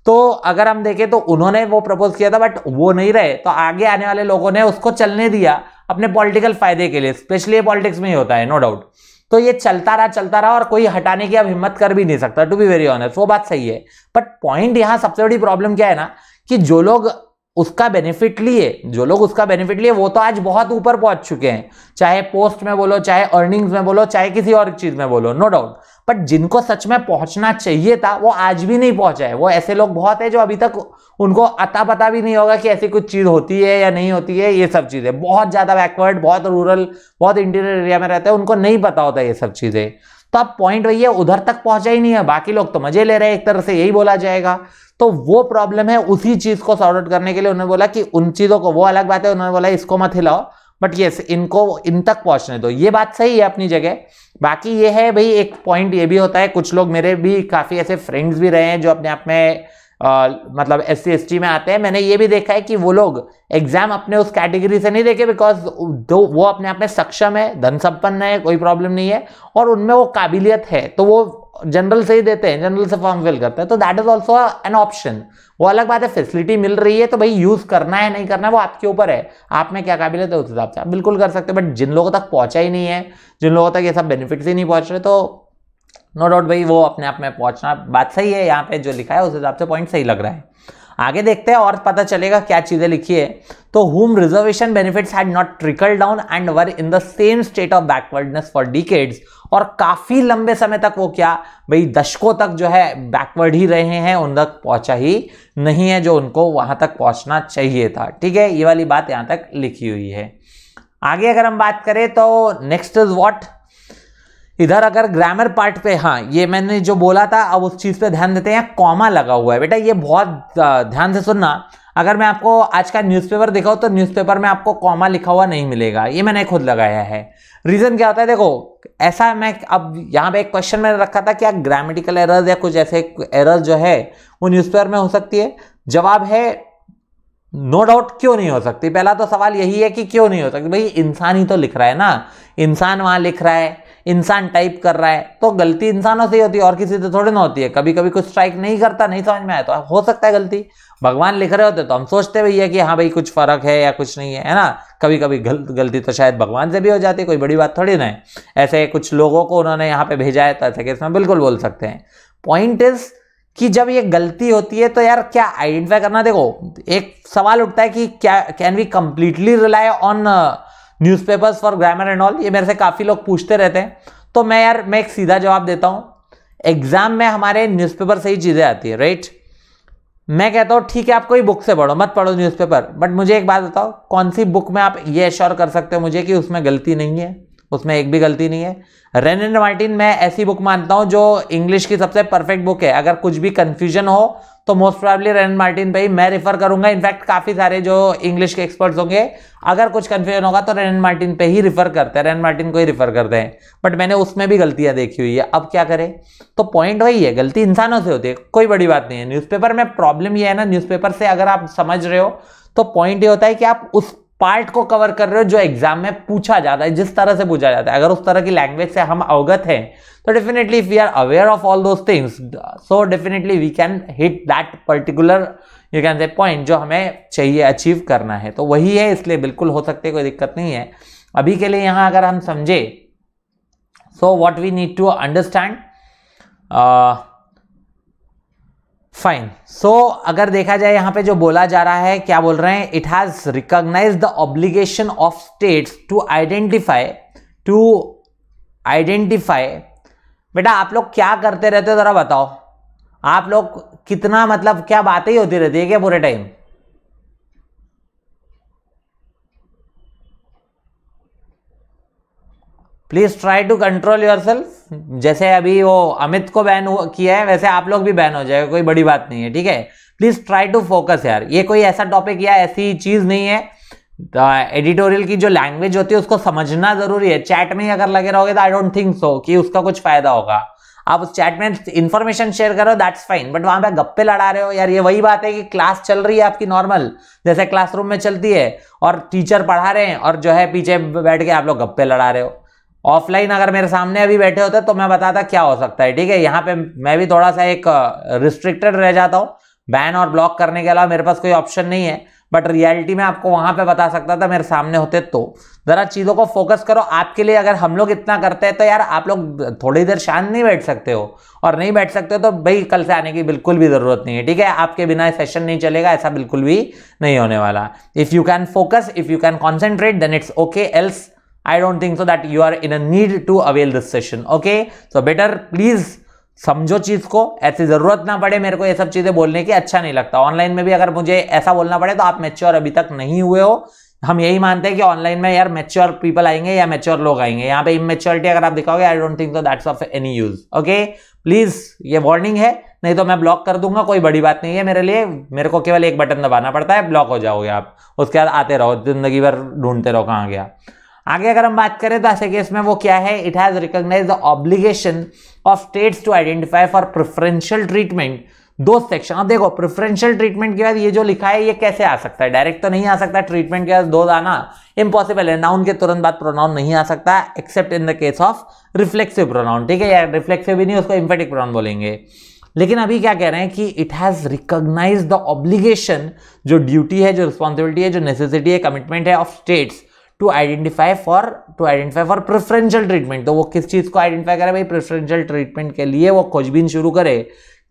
तो अगर हम देखें तो उन्होंने वो प्रपोज किया था बट वो नहीं रहे तो आगे आने वाले लोगों ने उसको चलने दिया अपने पॉलिटिकल फायदे के लिए स्पेशली पॉलिटिक्स में ही होता है नो no डाउट तो ये चलता रहा चलता रहा और कोई हटाने की अब हिम्मत कर भी नहीं सकता टू बी वेरी ऑनेस्ट वो बात सही है बट पॉइंट यहाँ सबसे बड़ी प्रॉब्लम क्या है ना कि जो लोग उसका बेनिफिट लिए जो लोग उसका बेनिफिट लिए वो तो आज बहुत ऊपर पहुंच चुके हैं चाहे पोस्ट में बोलो चाहे अर्निंग्स में बोलो चाहे किसी और चीज में बोलो नो no डाउट बट जिनको सच में पहुंचना चाहिए था वो आज भी नहीं पहुंचा है वो ऐसे लोग बहुत है जो अभी तक उनको अता पता भी नहीं होगा कि ऐसी कुछ चीज़ होती है या नहीं होती है ये सब चीज़ें बहुत ज़्यादा बैकवर्ड बहुत रूरल बहुत इंटीरियर एरिया में रहते हैं उनको नहीं पता होता ये सब चीज़ें तो अब पॉइंट वही है उधर तक पहुंचा ही नहीं है बाकी लोग तो मजे ले रहे हैं एक तरह से यही बोला जाएगा तो वो प्रॉब्लम है उसी चीज़ को सॉर्ट आउट करने के लिए उन्होंने बोला कि उन चीज़ों को वो अलग बात है उन्होंने बोला इसको मत हिलाओ बट यस इनको इन तक पहुंचने दो ये बात सही है अपनी जगह बाकी ये है भाई एक पॉइंट ये भी होता है कुछ लोग मेरे भी काफ़ी ऐसे फ्रेंड्स भी रहे हैं जो अपने आप में आ, मतलब एस सी में आते हैं मैंने ये भी देखा है कि वो लोग एग्जाम अपने उस कैटेगरी से नहीं देखे बिकॉज दो वो अपने आप में सक्षम है धन संपन्न है कोई प्रॉब्लम नहीं है और उनमें वो काबिलियत है तो वो जनरल से ही देते हैं जनरल से फॉर्म फिल करते हैं तो that is also an option वो अलग बात है फैसिलिटी मिल रही है तो भाई यूज़ करना है नहीं करना है वो आपके ऊपर है आप में क्या काबिलियत है उस हिसाब से आप बिल्कुल कर सकते हो बट जिन लोगों तक पहुंचा ही नहीं है जिन लोगों तक ये सब बेनिफिट्स ही नहीं पहुँच रहे तो नो डाउट भाई वो अपने आप में पहुंचना बात सही है यहाँ पे जो लिखा है उस हिसाब से पॉइंट सही लग रहा है आगे देखते हैं और पता चलेगा क्या चीज़ें लिखी है तो whom reservation benefits had not trickle down and were in the same state of backwardness for decades और काफी लंबे समय तक वो क्या भाई दशकों तक जो है बैकवर्ड ही रहे हैं उन तक पहुंचा ही नहीं है जो उनको वहां तक पहुंचना चाहिए था ठीक है ये वाली बात यहां तक लिखी हुई है आगे अगर हम बात करें तो नेक्स्ट इज वॉट इधर अगर ग्रामर पार्ट पे हाँ ये मैंने जो बोला था अब उस चीज़ पे ध्यान देते हैं कॉमा लगा हुआ है बेटा ये बहुत ध्यान से सुनना अगर मैं आपको आज का न्यूज़पेपर दिखाऊँ तो न्यूज़पेपर में आपको कॉमा लिखा हुआ नहीं मिलेगा ये मैंने खुद लगाया है रीज़न क्या होता है देखो ऐसा मैं अब यहाँ पे एक क्वेश्चन मैंने रखा था क्या ग्रामेटिकल एरर या कुछ ऐसे एरर्स जो है वो न्यूज़पेपर में हो सकती है जवाब है नो no डाउट क्यों नहीं हो सकती पहला तो सवाल यही है कि क्यों नहीं हो सकती भाई इंसान ही तो लिख रहा है ना इंसान वहाँ लिख रहा है इंसान टाइप कर रहा है तो गलती इंसानों से ही होती है और किसी से थोड़ी ना होती है कभी कभी कुछ स्ट्राइक नहीं करता नहीं समझ में आया तो हो सकता है गलती भगवान लिख रहे होते तो हम सोचते भैया कि हाँ भाई कुछ फर्क है या कुछ नहीं है है ना कभी कभी गल, गलती तो शायद भगवान से भी हो जाती है कोई बड़ी बात थोड़ी ना है ऐसे कुछ लोगों को उन्होंने यहाँ पे भेजा है तो ऐसे केस में बिल्कुल बोल सकते हैं पॉइंट इज़ कि जब ये गलती होती है तो यार क्या आइडेंटिफाई करना देखो एक सवाल उठता है कि क्या can we completely rely on newspapers for grammar and all ये मेरे से काफ़ी लोग पूछते रहते हैं तो मैं यार मैं एक सीधा जवाब देता हूँ एग्जाम में हमारे न्यूज़पेपर से ही चीज़ें आती है राइट मैं कहता हूँ ठीक है आप कोई बुक से पढ़ो मत पढ़ो न्यूज़पेपर बट मुझे एक बात बताओ कौन सी बुक में आप ये एश्योर कर सकते हो मुझे कि उसमें गलती नहीं है उसमें एक भी गलती नहीं है रेन एंड मार्टिन मैं ऐसी बुक मानता हूँ जो इंग्लिश की सबसे परफेक्ट बुक है अगर कुछ भी कन्फ्यूजन हो तो मोस्ट प्रॉब्ली रेन मार्टिन ही मैं रेफर करूंगा इनफैक्ट काफी सारे जो इंग्लिश के एक्सपर्ट्स होंगे अगर कुछ कन्फ्यूजन होगा तो रेन मार्टिन पे ही रिफर करते हैं रेन मार्टिन को ही रिफर करते हैं बट मैंने उसमें भी गलतियां देखी हुई है अब क्या करें तो पॉइंट वही है गलती इंसानों से होती है कोई बड़ी बात नहीं है न्यूज़पेपर में प्रॉब्लम ये है ना न्यूज़पेपर से अगर आप समझ रहे हो तो पॉइंट ये होता है कि आप उस पार्ट को कवर कर रहे हो जो एग्जाम में पूछा जाता है जिस तरह से पूछा जाता है अगर उस तरह की लैंग्वेज से हम अवगत हैं तो definitely if we are aware of all those things so definitely we can hit that particular you can say point जो हमें चाहिए अचीव करना है तो वही है इसलिए बिल्कुल हो सकते कोई दिक्कत नहीं है अभी के लिए यहाँ अगर हम समझे so what we need to understand fine so so, अगर देखा जाए यहाँ पे जो बोला जा रहा है क्या बोल रहे हैं it has recognise the obligation of states to identify to identify बेटा आप लोग क्या करते रहते हो जरा बताओ आप लोग कितना मतलब क्या बातें ही होती रहती है क्या पूरे time please try to control yourself जैसे अभी वो अमित को बैन किया है वैसे आप लोग भी बैन हो जाएगा कोई बड़ी बात नहीं है ठीक है प्लीज़ ट्राई टू फोकस यार ये कोई ऐसा टॉपिक या ऐसी चीज़ नहीं है एडिटोरियल तो, की जो लैंग्वेज होती है उसको समझना जरूरी है चैट में अगर लगे रहोगे तो आई डोंट थिंक सो कि उसका कुछ फायदा होगा आप उस चैट में इंफॉर्मेशन शेयर करो दैट्स फाइन बट वहां पे गप्पे लड़ा रहे हो यार ये वही बात है कि क्लास चल रही है आपकी नॉर्मल जैसे क्लासरूम में चलती है और टीचर पढ़ा रहे हैं और जो है पीछे बैठ के आप लोग गप्पे लड़ा रहे हो ऑफलाइन अगर मेरे सामने अभी बैठे होते तो मैं बताता क्या हो सकता है ठीक है यहाँ पे मैं भी थोड़ा सा एक रिस्ट्रिक्टेड रह जाता हूँ बैन और ब्लॉक करने के अलावा मेरे पास कोई ऑप्शन नहीं है बट रियलिटी में आपको वहां पे बता सकता था मेरे सामने होते तो जरा चीजों को फोकस करो आपके लिए अगर हम लोग इतना करते हैं तो यार आप लोग थोड़ी देर शांत नहीं बैठ सकते हो और नहीं बैठ सकते हो तो भाई कल से आने की बिल्कुल भी जरूरत नहीं है ठीक है आपके बिना सेशन नहीं चलेगा ऐसा बिल्कुल भी नहीं होने वाला if you can focus if you can concentrate then it's okay else I don't think so that you are in a need to avail this session okay so better please समझो चीज को ऐसी जरूरत ना पड़े मेरे को ये सब चीजें बोलने की अच्छा नहीं लगता ऑनलाइन में भी अगर मुझे ऐसा बोलना पड़े तो आप मेच्योर अभी तक नहीं हुए हो हम यही मानते हैं कि ऑनलाइन में यार मेच्योर पीपल आएंगे या मेच्योर लोग आएंगे यहाँ पे इमेच्योरिटी अगर आप दिखाओगे I don't think so that's of any use okay please ये वार्निंग है नहीं तो मैं ब्लॉक कर दूंगा कोई बड़ी बात नहीं है मेरे लिए मेरे को केवल एक बटन दबाना पड़ता है ब्लॉक हो जाओगे आप उसके बाद आते रहो जिंदगी भर ढूंढते रहो कहाँ गया आगे अगर हम बात करें तो ऐसे केस में वो क्या है it has recognise the obligation of states to identify for preferential treatment those section अब देखो प्रिफरेंशियल ट्रीटमेंट के बाद ये जो लिखा है ये कैसे आ सकता है डायरेक्ट तो नहीं आ सकता ट्रीटमेंट के बाद दो आना इम्पॉसिबल है नाउन के तुरंत बाद प्रोनाउन नहीं आ सकता except in the case of reflexive pronoun ठीक है यार रिफ्लेक्सिव भी नहीं उसको इम्फेटिक प्रोनाउन बोलेंगे लेकिन अभी क्या कह रहे हैं कि it has recognise the obligation जो ड्यूटी है जो रिस्पॉन्सिबिलिटी है जो नेसेसिटी है कमिटमेंट है of states to identify for to identify for preferential treatment तो वो किस चीज़ को आइडेंटिफाई करे भाई प्रेफरेंशियल ट्रीटमेंट के लिए वो खोजबीन शुरू करे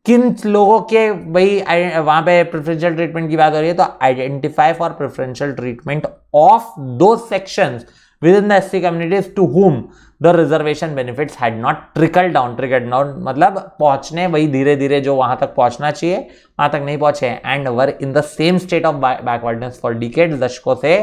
किन लोगों के भाई वहाँ पे प्रेफरेंशियल ट्रीटमेंट की बात हो रही है तो identify for preferential treatment of those sections within the S C communities to whom the reservation benefits had not trickle down trickle down मतलब पहुंचने वही धीरे धीरे जो वहां तक पहुंचना चाहिए वहां तक नहीं पहुंचे and were in the same state of backwardness for decade दशकों से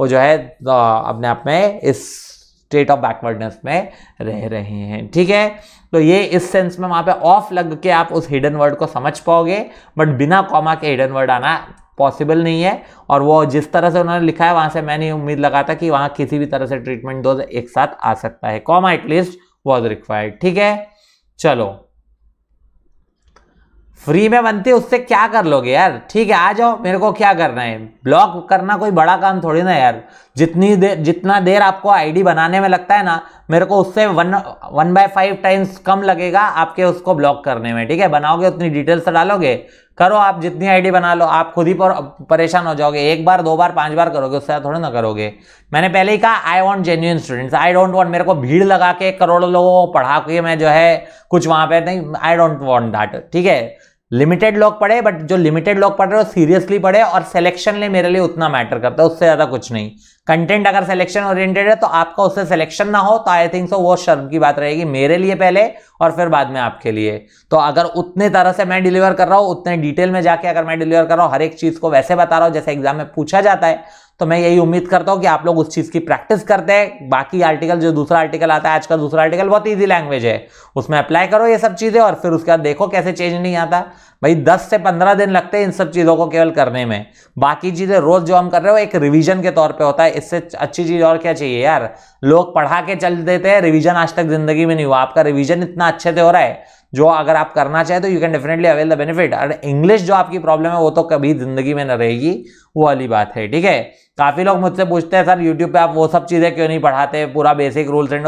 वो जो है अपने आप में इस स्टेट ऑफ बैकवर्डनेस में रह रहे हैं ठीक है तो ये इस सेंस में वहाँ पे ऑफ लग के आप उस हिडन वर्ड को समझ पाओगे बट बिना कॉमा के हिडन वर्ड आना पॉसिबल नहीं है और वो जिस तरह से उन्होंने लिखा है वहाँ से मैंने उम्मीद लगा था कि वहाँ किसी भी तरह से ट्रीटमेंट दो एक साथ आ सकता है कॉमा एटलीस्ट वॉज रिक्वायर्ड ठीक है चलो फ्री में बनती उससे क्या कर लोगे यार ठीक है आ जाओ मेरे को क्या करना है ब्लॉक करना कोई बड़ा काम थोड़ी ना यार जितनी देर जितना देर आपको आईडी बनाने में लगता है ना मेरे को उससे one one by five times कम लगेगा आपके उसको ब्लॉक करने में ठीक है बनाओगे उतनी डिटेल्स डालोगे करो आप जितनी आईडी बना लो आप खुद ही पर, परेशान हो जाओगे एक बार दो बार पांच बार करोगे उससे थोड़ा ना करोगे मैंने पहले ही कहा I want genuine students I don't want मेरे को भीड़ लगा के करोड़ों लोगों को पढ़ा के मैं जो है कुछ वहां पे नहीं आई डोंट वॉन्ट दैट ठीक है लिमिटेड लोग पढ़े बट जो लिमिटेड लोग पढ़ रहे हो सीरियसली पढ़े और सिलेक्शन ले मेरे लिए उतना मैटर करता है उससे ज़्यादा कुछ नहीं कंटेंट अगर सिलेक्शन ओरिएंटेड है तो आपका उससे सिलेक्शन ना हो तो आई थिंक सो वो शर्म की बात रहेगी मेरे लिए पहले और फिर बाद में आपके लिए तो अगर उतने तरह से मैं डिलीवर कर रहा हूँ उतने डिटेल में जाके अगर मैं डिलीवर कर रहा हूँ हर एक चीज़ को वैसे बता रहा हूँ जैसे एग्जाम में पूछा जाता है तो मैं यही उम्मीद करता हूँ कि आप लोग उस चीज़ की प्रैक्टिस करते हैं बाकी आर्टिकल जो दूसरा आर्टिकल आता है आज का दूसरा आर्टिकल बहुत ईजी लैंग्वेज है उसमें अप्लाई करो ये सब चीज़ें और फिर उसके बाद देखो कैसे चेंज नहीं आता भाई 10 से 15 दिन लगते हैं इन सब चीज़ों को केवल करने में बाकी चीज़ें रोज़ जो हम कर रहे हो एक रिवीजन के तौर पे होता है इससे अच्छी चीज़ और क्या चाहिए यार लोग पढ़ा के चल देते हैं रिवीजन आज तक जिंदगी में नहीं हुआ आपका रिवीजन इतना अच्छे से हो रहा है जो अगर आप करना चाहे तो you can definitely avail the benefit और इंग्लिश जो आपकी प्रॉब्लम है वो तो कभी जिंदगी में न रहेगी वो वाली बात है ठीक है काफ़ी लोग मुझसे पूछते हैं सर यूट्यूब पे आप वो सब चीज़ें क्यों नहीं पढ़ाते पूरा बेसिक रूल्स एंड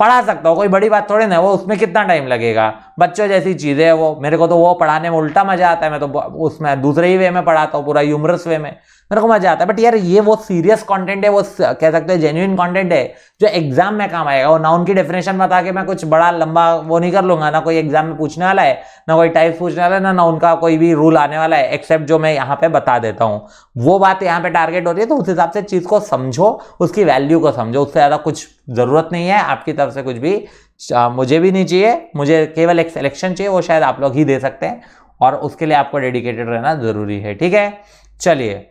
पढ़ा सकता हूँ कोई बड़ी बात थोड़ी ना वो उसमें कितना टाइम लगेगा बच्चों जैसी चीज़ें हैं वो मेरे को तो वो पढ़ाने में उल्टा मज़ा आता है मैं तो उसमें दूसरे ही वे में पढ़ाता हूँ पूरा यूमरस वे में मेरे को मजा आता है बट यार ये वो सीरियस कंटेंट है वो कह सकते हैं जेन्यून कंटेंट है जो एग्जाम में काम आएगा और ना उनकी डेफिनेशन बता के मैं कुछ बड़ा लंबा वो नहीं कर लूंगा ना कोई एग्जाम में पूछने वाला है ना कोई टाइप पूछने वाला है ना ना उनका कोई भी रूल आने वाला है एक्सेप्ट जो मैं यहाँ पे बता देता हूँ वो बात यहाँ पे टारगेट होती है तो उस हिसाब से चीज़ को समझो उसकी वैल्यू को समझो उससे ज़्यादा कुछ ज़रूरत नहीं है आपकी तरफ से कुछ भी मुझे भी नहीं चाहिए मुझे केवल एक सिलेक्शन चाहिए वो शायद आप लोग ही दे सकते हैं और उसके लिए आपको डेडिकेटेड रहना ज़रूरी है ठीक है चलिए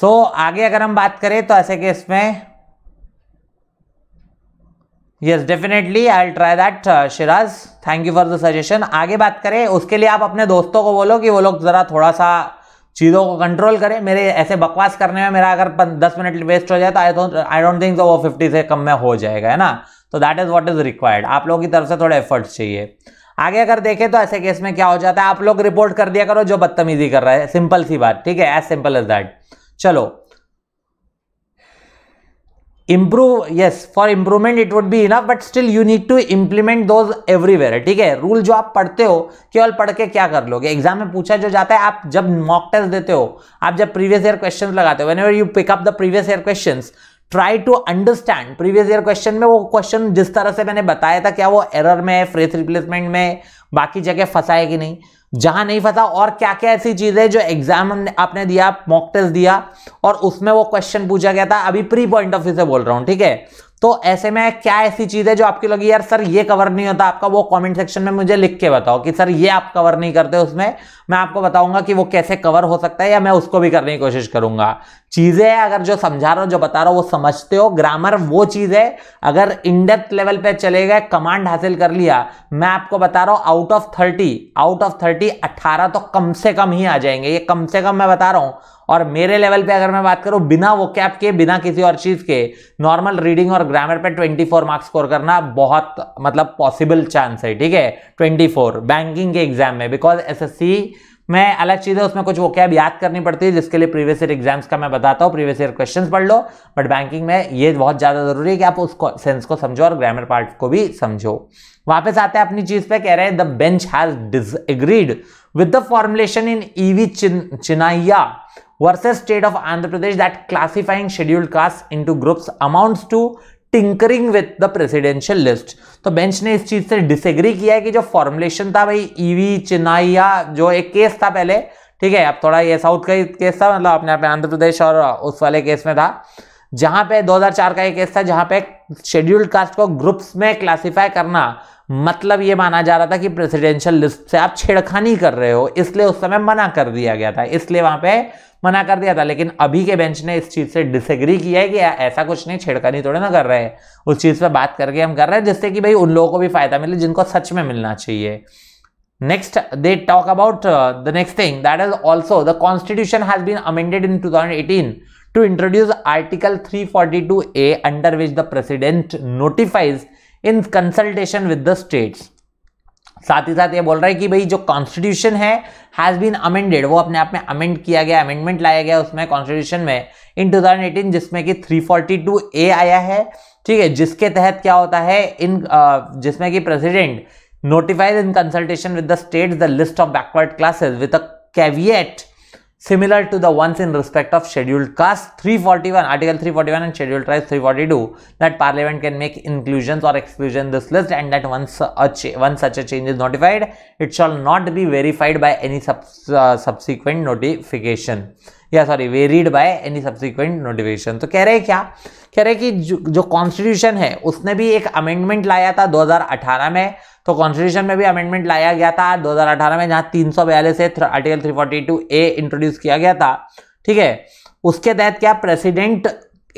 सो so, आगे अगर हम बात करें तो ऐसे केस में yes definitely I try that Shiraz thank you for the suggestion आगे बात करें उसके लिए आप अपने दोस्तों को बोलो कि वो लोग ज़रा थोड़ा सा चीज़ों को कंट्रोल करें मेरे ऐसे बकवास करने में मेरा अगर दस मिनट वेस्ट हो जाए तो I don't I don't think वो फिफ्टी से कम में हो जाएगा है ना तो that is what is required आप लोगों की तरफ से थोड़े एफर्ट्स चाहिए आगे अगर देखें तो ऐसे केस में क्या हो जाता है आप लोग रिपोर्ट कर दिया करो जो बदतमीजी कर रहा है सिंपल सी बात ठीक है एज सिंपल एज दैट चलो improve yes for improvement it would be enough but still you need to implement those everywhere ठीक है रूल जो आप पढ़ते हो केवल पढ़ के क्या कर लोगे एग्जाम में पूछा जो जाता है आप जब मॉक टेस्ट देते हो आप जब प्रीवियस ईयर क्वेश्चन लगाते हो whenever you pick up the previous year question try to understand previous year question में वो क्वेश्चन जिस तरह से मैंने बताया था क्या वो एरर में है फ्रेस रिप्लेसमेंट में बाकी जगह फंसा है कि नहीं जहां नहीं पता और क्या क्या ऐसी चीज है जो एग्जाम आपने दिया मॉक टेस्ट दिया और उसमें वो क्वेश्चन पूछा गया था अभी प्री पॉइंट ऑफ व्यू से बोल रहा हूं ठीक है तो ऐसे में क्या ऐसी चीज है जो आपकी लगी यार सर ये कवर नहीं होता आपका वो कमेंट सेक्शन में मुझे लिख के बताओ कि सर ये आप कवर नहीं करते उसमें मैं आपको बताऊंगा कि वो कैसे कवर हो सकता है या मैं उसको भी करने की कोशिश करूंगा चीजें अगर जो समझा रहा हूं जो बता रहा हूं वो समझते हो ग्रामर वो चीज है अगर इनडेप्थ लेवल पे चले गए कमांड हासिल कर लिया मैं आपको बता रहा हूं out of thirty out of thirty अट्ठारह तो कम से कम ही आ जाएंगे ये कम से कम मैं बता रहा हूं और मेरे लेवल पे अगर मैं बात करूं बिना वो कैप के बिना किसी और चीज के नॉर्मल रीडिंग और ग्रामर पे 24 मार्क्स स्कोर करना बहुत मतलब पॉसिबल चांस है ठीक है 24 बैंकिंग के एग्जाम में बिकॉज एसएससी मैं अलग चीज है उसमें कुछ वो कैब याद करनी पड़ती है जिसके लिए प्रीवियस ईयर एग्जाम्स का मैं बताता हूँ प्रीवियस ईयर क्वेश्चन पढ़ लो बट बैंकिंग में ये बहुत ज्यादा जरूरी है कि आप उस सेंस को समझो और ग्रामर पार्ट को भी समझो वापस आते हैं अपनी चीज पे कह रहे हैं the bench has disagreed with the formulation in E V Chinnaiah versus state of Andhra Pradesh that classifying scheduled castes into groups amounts to tinkering with the presidential list तो बेंच ने इस चीज से डिसएग्री किया है कि जो फॉर्मुलेशन था भाई ईवी e चेन्नाइया जो एक केस था पहले ठीक है अब थोड़ा ये साउथ का केस था मतलब अपने आप आंध्र प्रदेश और उस वाले केस में था जहां पे 2004 का एक केस था जहां पे शेड्यूल्ड कास्ट को ग्रुप्स में क्लासिफाई करना मतलब ये माना जा रहा था कि प्रेसिडेंशियल लिस्ट से आप छेड़खानी कर रहे हो इसलिए उस समय मना कर दिया गया था इसलिए वहां पे मना कर दिया था लेकिन अभी के बेंच ने इस चीज से डिसएग्री किया है कि ऐसा कुछ नहीं छेड़खानी थोड़े ना कर रहे हैं उस चीज पर बात करके हम कर रहे हैं जिससे कि भाई उन लोगों को भी फायदा मिले जिनको सच में मिलना चाहिए next they talk about the next thing that is also the constitution has been amended in article three forty two A under which the president notifies in consultation with the states साथ ही साथ ये बोल रहा है कि भाई जो कॉन्स्टिट्यूशन है हैज़ बीन अमेंडेड वो अपने आप में अमेंड किया गया अमेंडमेंट लाया गया उसमें कॉन्स्टिट्यूशन में इन 2018 जिसमें कि 342 ए आया है ठीक है जिसके तहत क्या होता है इन जिसमें कि president notified in consultation with the states the list of backward classes with a caveat similar to the ones in respect of scheduled caste 341 article 341 and scheduled tribes 342 that parliament can make inclusions or exclusion this list and that once a once such a change is notified it shall not be verified by any sub uh, subsequent notification या sorry varied by any subsequent notification तो कह रहे हैं क्या कह रहे कि जो, जो कॉन्स्टिट्यूशन है उसने भी एक अमेंडमेंट लाया था 2018 में तो कॉन्स्टिट्यूशन में भी अमेंडमेंट लाया गया था 2018 में जहां तीन सौ बयालीस article three forty two A introduce किया गया था ठीक है उसके तहत क्या president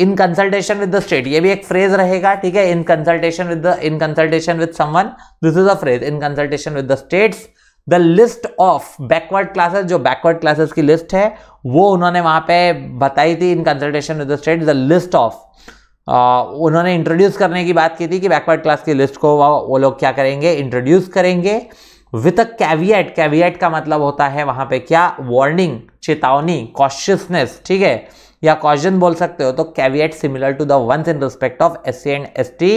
in consultation with the state ये भी एक फ्रेज रहेगा ठीक है in consultation with in consultation with समन this is a phrase in consultation with the states the list of backward classes जो बैकवर्ड क्लासेस की लिस्ट है वो उन्होंने वहां पे बताई थी in consultation with the state the list of उन्होंने इंट्रोड्यूस करने की बात की थी कि बैकवर्ड क्लास की लिस्ट को वो लोग क्या करेंगे इंट्रोड्यूस करेंगे विथ अ कैवियट कैवियट का मतलब होता है वहां पे क्या वार्निंग चेतावनी कॉशियसनेस ठीक है या क्वेश्चन बोल सकते हो तो caveat similar to the ones in respect of S C and S T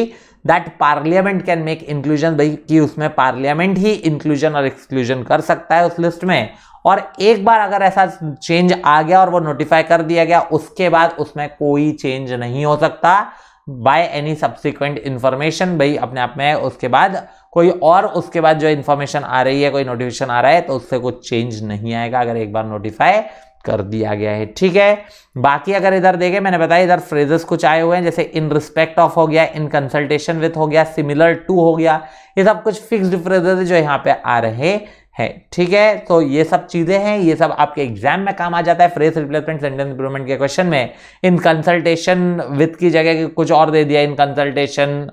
that parliament can make inclusion भाई कि उसमें पार्लियामेंट ही इंक्लूजन और एक्सक्लूजन कर सकता है उस लिस्ट में और एक बार अगर ऐसा चेंज आ गया और वो नोटिफाई कर दिया गया उसके बाद उसमें कोई चेंज नहीं हो सकता बाय एनी सब्सिक्वेंट इंफॉर्मेशन भाई अपने आप में उसके बाद कोई और उसके बाद जो इन्फॉर्मेशन आ रही है कोई नोटिफिकेशन आ रहा है तो उससे कुछ चेंज नहीं आएगा अगर एक बार नोटिफाई कर दिया गया है ठीक है बाकी अगर इधर देखें मैंने बताया इधर फ्रेजेस कुछ आए हुए हैं जैसे इन रिस्पेक्ट ऑफ हो गया इन कंसल्टेशन विथ हो गया सिमिलर टू हो गया ये सब कुछ फिक्स्ड फ्रेजेस जो यहाँ पे आ रहे हैं ठीक है तो ये सब चीज़ें हैं ये सब आपके एग्जाम में काम आ जाता है फ्रेज रिप्लेसमेंट सेंटेंस इंप्रूवमेंट के क्वेश्चन में इन कंसल्टेशन विथ की जगह कुछ और दे दिया इन कंसल्टेशन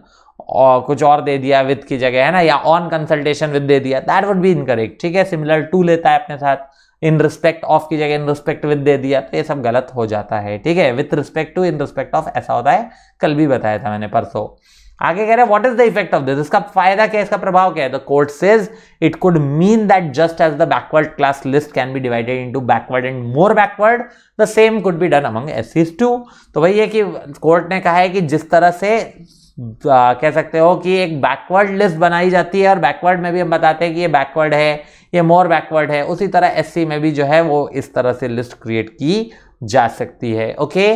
और कुछ और दे दिया विथ की जगह है ना या ऑन कंसल्टेशन विथ दे दिया दैट वुड बी इनकरेक्ट ठीक है सिमिलर टू लेता है अपने साथ इन रिस्पेक्ट ऑफ की जगह इन रिस्पेक्ट विद दे दिया तो ये सब गलत हो जाता है ठीक है with respect to in respect of ऐसा होता है कल भी बताया था मैंने परसों आगे कह रहे what is the effect of this इसका फायदा क्या है इसका प्रभाव क्या है the court says it could mean that just as the backward class list can be divided into backward and more backward the same could be done among S too तो वही है कि कोर्ट ने कहा है कि जिस तरह से कह सकते हो कि एक बैकवर्ड लिस्ट बनाई जाती है और बैकवर्ड में भी हम बताते हैं कि ये बैकवर्ड है ये मोर बैकवर्ड है उसी तरह एस में भी जो है वो इस तरह से लिस्ट क्रिएट की जा सकती है ओके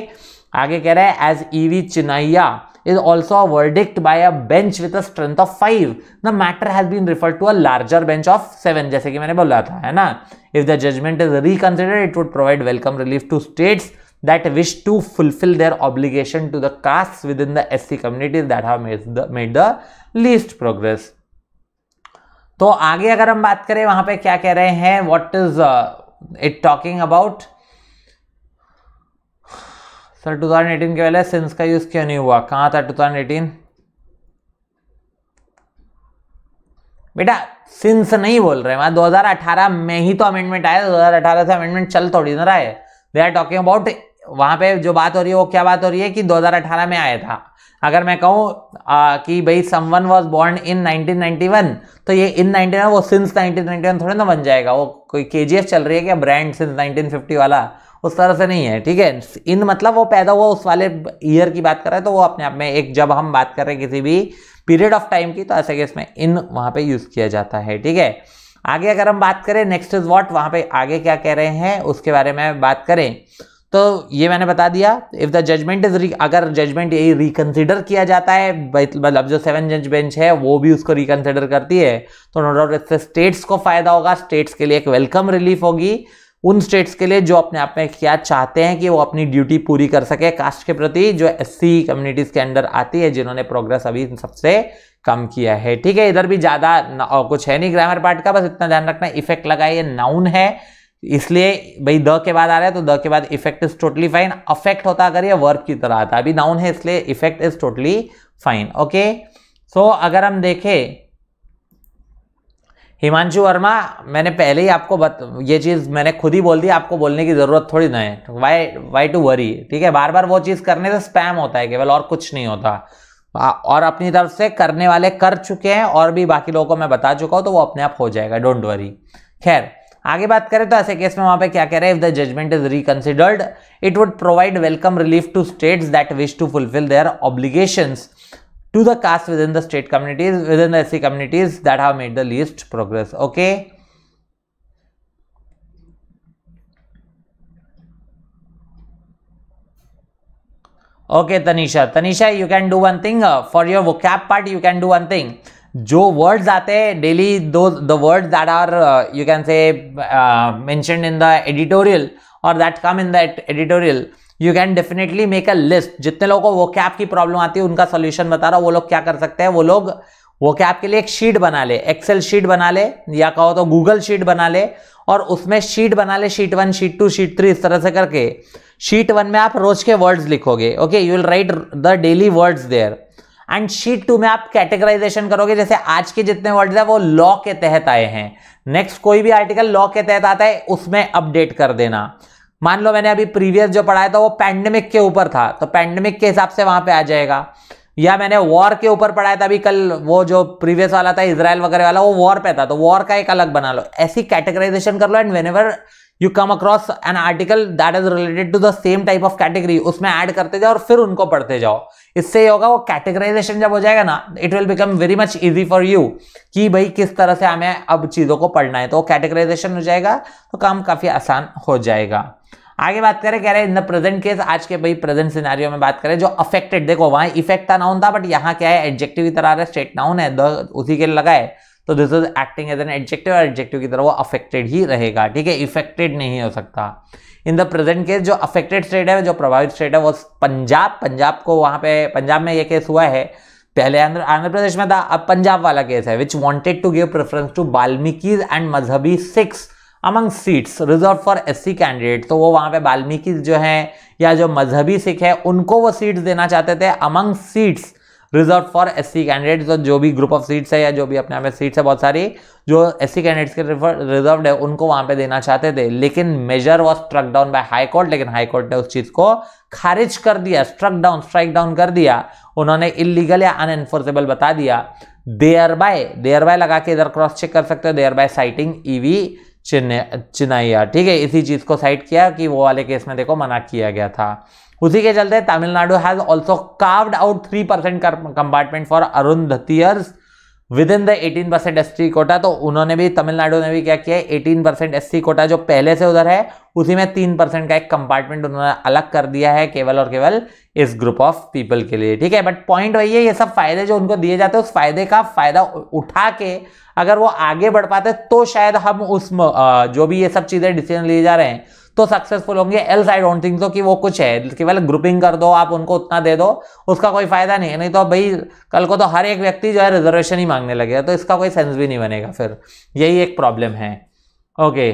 आगे कह रहा है as E e V Chinnaiah is also verdict by a bench with a strength of five the matter has been referred to a larger bench of seven जैसे कि मैंने बोला था है ना if the judgment is reconsider it would provide welcome relief to states that wish to fulfill their obligation to the castes within the SC communities that have made the, made the least progress. तो आगे अगर हम बात करें वहां पे क्या कह रहे हैं what is it talking about sir 2018 के पहले सिंस का यूज क्यों नहीं हुआ कहाँ था 2018 बेटा सिंस नहीं बोल रहे वहां अठारह में ही तो अमेंडमेंट आया दो हजार अठारह से अमेंडमेंट चल थोड़ी तो ना रहा है दे आर टॉकिंग अबाउट वहां पे जो बात हो रही है वो क्या बात हो रही है कि 2018 में आया था अगर मैं कहूँ कि भाई समवन वाज बोर्न इन 1991 तो ये इन 19 वो सिंस 1991 थोड़े ना बन जाएगा वो कोई के चल रही है क्या ब्रांड सिंस 1950 वाला उस तरह से नहीं है ठीक है इन मतलब वो पैदा हुआ उस वाले ईयर की बात कर रहे हैं तो वो अपने आप में एक जब हम बात कर रहे हैं किसी भी पीरियड ऑफ टाइम की तो ऐसे कि इसमें इन वहाँ पे यूज़ किया जाता है ठीक है आगे अगर हम बात करें नेक्स्ट इज वॉट वहाँ पे आगे क्या कह रहे हैं उसके बारे में बात करें तो ये मैंने बता दिया इफ़ द जजमेंट इज अगर जजमेंट यही रिकन्सिडर किया जाता है मतलब जो सेवन जज बेंच है वो भी उसको रिकंसिडर करती है तो नो डाउट इससे स्टेट्स को फायदा होगा स्टेट्स के लिए एक वेलकम रिलीफ होगी उन स्टेट्स के लिए जो अपने आप में क्या चाहते हैं कि वो अपनी ड्यूटी पूरी कर सके कास्ट के प्रति जो एस कम्युनिटीज़ के अंडर आती है जिन्होंने प्रोग्रेस अभी सबसे कम किया है ठीक है इधर भी ज़्यादा कुछ है नहीं ग्रामर पार्ट का बस इतना ध्यान रखना इफेक्ट लगाइए नाउन है इसलिए भाई द के बाद आ रहा है तो द के बाद effect is totally fine affect होता अगर ये वर्क की तरह आता अभी नाउन है इसलिए effect is totally fine okay so अगर हम देखें हिमांशु वर्मा मैंने पहले ही आपको बत, ये चीज़ मैंने खुद ही बोल दी आपको बोलने की ज़रूरत थोड़ी ना है वाई वाई टू वरी ठीक है बार बार वो चीज़ करने से स्पैम होता है केवल और कुछ नहीं होता और अपनी तरफ से करने वाले कर चुके हैं और भी बाकी लोगों को मैं बता चुका हूँ तो वो अपने आप हो जाएगा डोंट वरी खैर आगे बात करें तो ऐसे केस में वहां पे क्या कह रहे हैं if the judgment is reconsidered it would provide welcome relief to states that wish to fulfil their obligation to the caste within the state communities within the SC communities that have made the least progress okay okay Tanisha Tanisha you can do one thing for your vocab part you can do one thing जो words आते हैं daily दो the words that are you can say mention in the editorial और that come in the editorial you can definitely make a list जितने लोगों को वो cap की प्रॉब्लम आती है उनका सोल्यूशन बता रहा हूँ वो लोग क्या कर सकते हैं वो लोग वो कैप के लिए एक शीट बना ले एक्सेल शीट बना ले या कहो तो गूगल शीट बना ले और उसमें शीट बना ले sheet one sheet two sheet three इस तरह से करके शीट वन में आप रोज के वर्ड्स लिखोगे okay you will write the daily words there and sheet two में आप कैटेगराइजेशन करोगे जैसे आज के जितने वर्ड है वो लॉ के तहत आए हैं नेक्स्ट कोई भी आर्टिकल लॉ के तहत आता है उसमें अपडेट कर देना मान लो मैंने अभी प्रीवियस जो पढ़ाया था वो पैंडमिक के ऊपर था तो पैंडमिक के हिसाब से वहां पे आ जाएगा या मैंने वॉर के ऊपर पढ़ाया था अभी कल वो जो प्रीवियस वाला था इसराइल वगैरह वाला वो वॉर पे था तो वॉर का एक अलग बना लो ऐसी कैटेगराइजेशन कर लो and when you come across an article that is related to the same type of category उसमें ऐड करते जाओ और फिर उनको पढ़ते जाओ इससे ये होगा वो कैटेगराइजेशन जब हो जाएगा ना it will become very much easy for you कि भाई किस तरह से हमें अब चीज़ों को पढ़ना है तो कैटेगराइजेशन हो जाएगा तो काम काफ़ी आसान हो जाएगा आगे बात करें कह रहे इन द प्रेजेंट केस आज के भाई प्रेजेंट सिनेरियो में बात करें जो अफेक्टेड देखो वहां इफेक्ट तो था नाउन था बट यहाँ क्या है एडजेक्टिव इतना आ रहा है स्टेट नाउन है द उसी के लगा है तो this is acting as an adjective और एडजेक्टिव की तरह वो अफेक्टेड ही रहेगा ठीक है इफेक्टेड नहीं हो सकता इन द प्रेजेंट केस जो अफेक्टेड स्टेट है जो प्रभावित स्टेट है वो पंजाब पंजाब को वहाँ पे पंजाब में ये केस हुआ है पहले आंध्र आंध्र प्रदेश में था अब पंजाब वाला केस है which wanted to give preference to Balmiki and Mazhabi Sikhs among seats reserve for S C candidate तो वो वहाँ पे बाल्मीकि जो है या जो मजहबी सिख है उनको वो सीट्स देना चाहते थे among seats reserve for S C candidate और जो भी ग्रुप ऑफ सीट्स है या जो भी अपने आप में सीट्स है बहुत सारी जो एस सी कैंडिडेट्स के रिजर्व है उनको वहां पे देना चाहते थे लेकिन measure was struck down by high court लेकिन हाई कोर्ट ने उस चीज को खारिज कर दिया स्ट्रक डाउन स्ट्राइक डाउन कर दिया उन्होंने इलीगल या अनएनफोर्सेबल बता दिया देयर बाय देयर बाय लगा के इधर क्रॉस चेक कर सकते हो देयर बाय साइटिंग ईवी चिन्ह चिनाइया ठीक है इसी चीज को साइट किया कि वो वाले केस में देखो मना किया गया था उसी के चलते Tamil Nadu has also carved out three percent compartment for अरुंधतियर्स with within the eighteen percent S quota तो उन्होंने भी तमिलनाडु ने भी क्या किया है परसेंट एस कोटा जो पहले से उधर है उसी में तीन परसेंट का एक कंपार्टमेंट उन्होंने अलग कर दिया है केवल और केवल इस ग्रुप ऑफ पीपल के लिए ठीक है बट पॉइंट वही है ये सब फायदे जो उनको दिए जाते हैं उस फायदे का फायदा उठा के अगर वो आगे बढ़ पाते तो शायद हम उस जो भी ये सब चीज़ें डिसीजन लिए जा रहे हैं तो सक्सेसफुल होंगे एल्स आई डोंट थिंक तो कि वो कुछ है केवल ग्रुपिंग कर दो आप उनको उतना दे दो उसका कोई फायदा नहीं है नहीं तो भाई कल को तो हर एक व्यक्ति जो है रिजर्वेशन ही मांगने लगेगा तो इसका कोई सेंस भी नहीं बनेगा फिर यही एक प्रॉब्लम है okay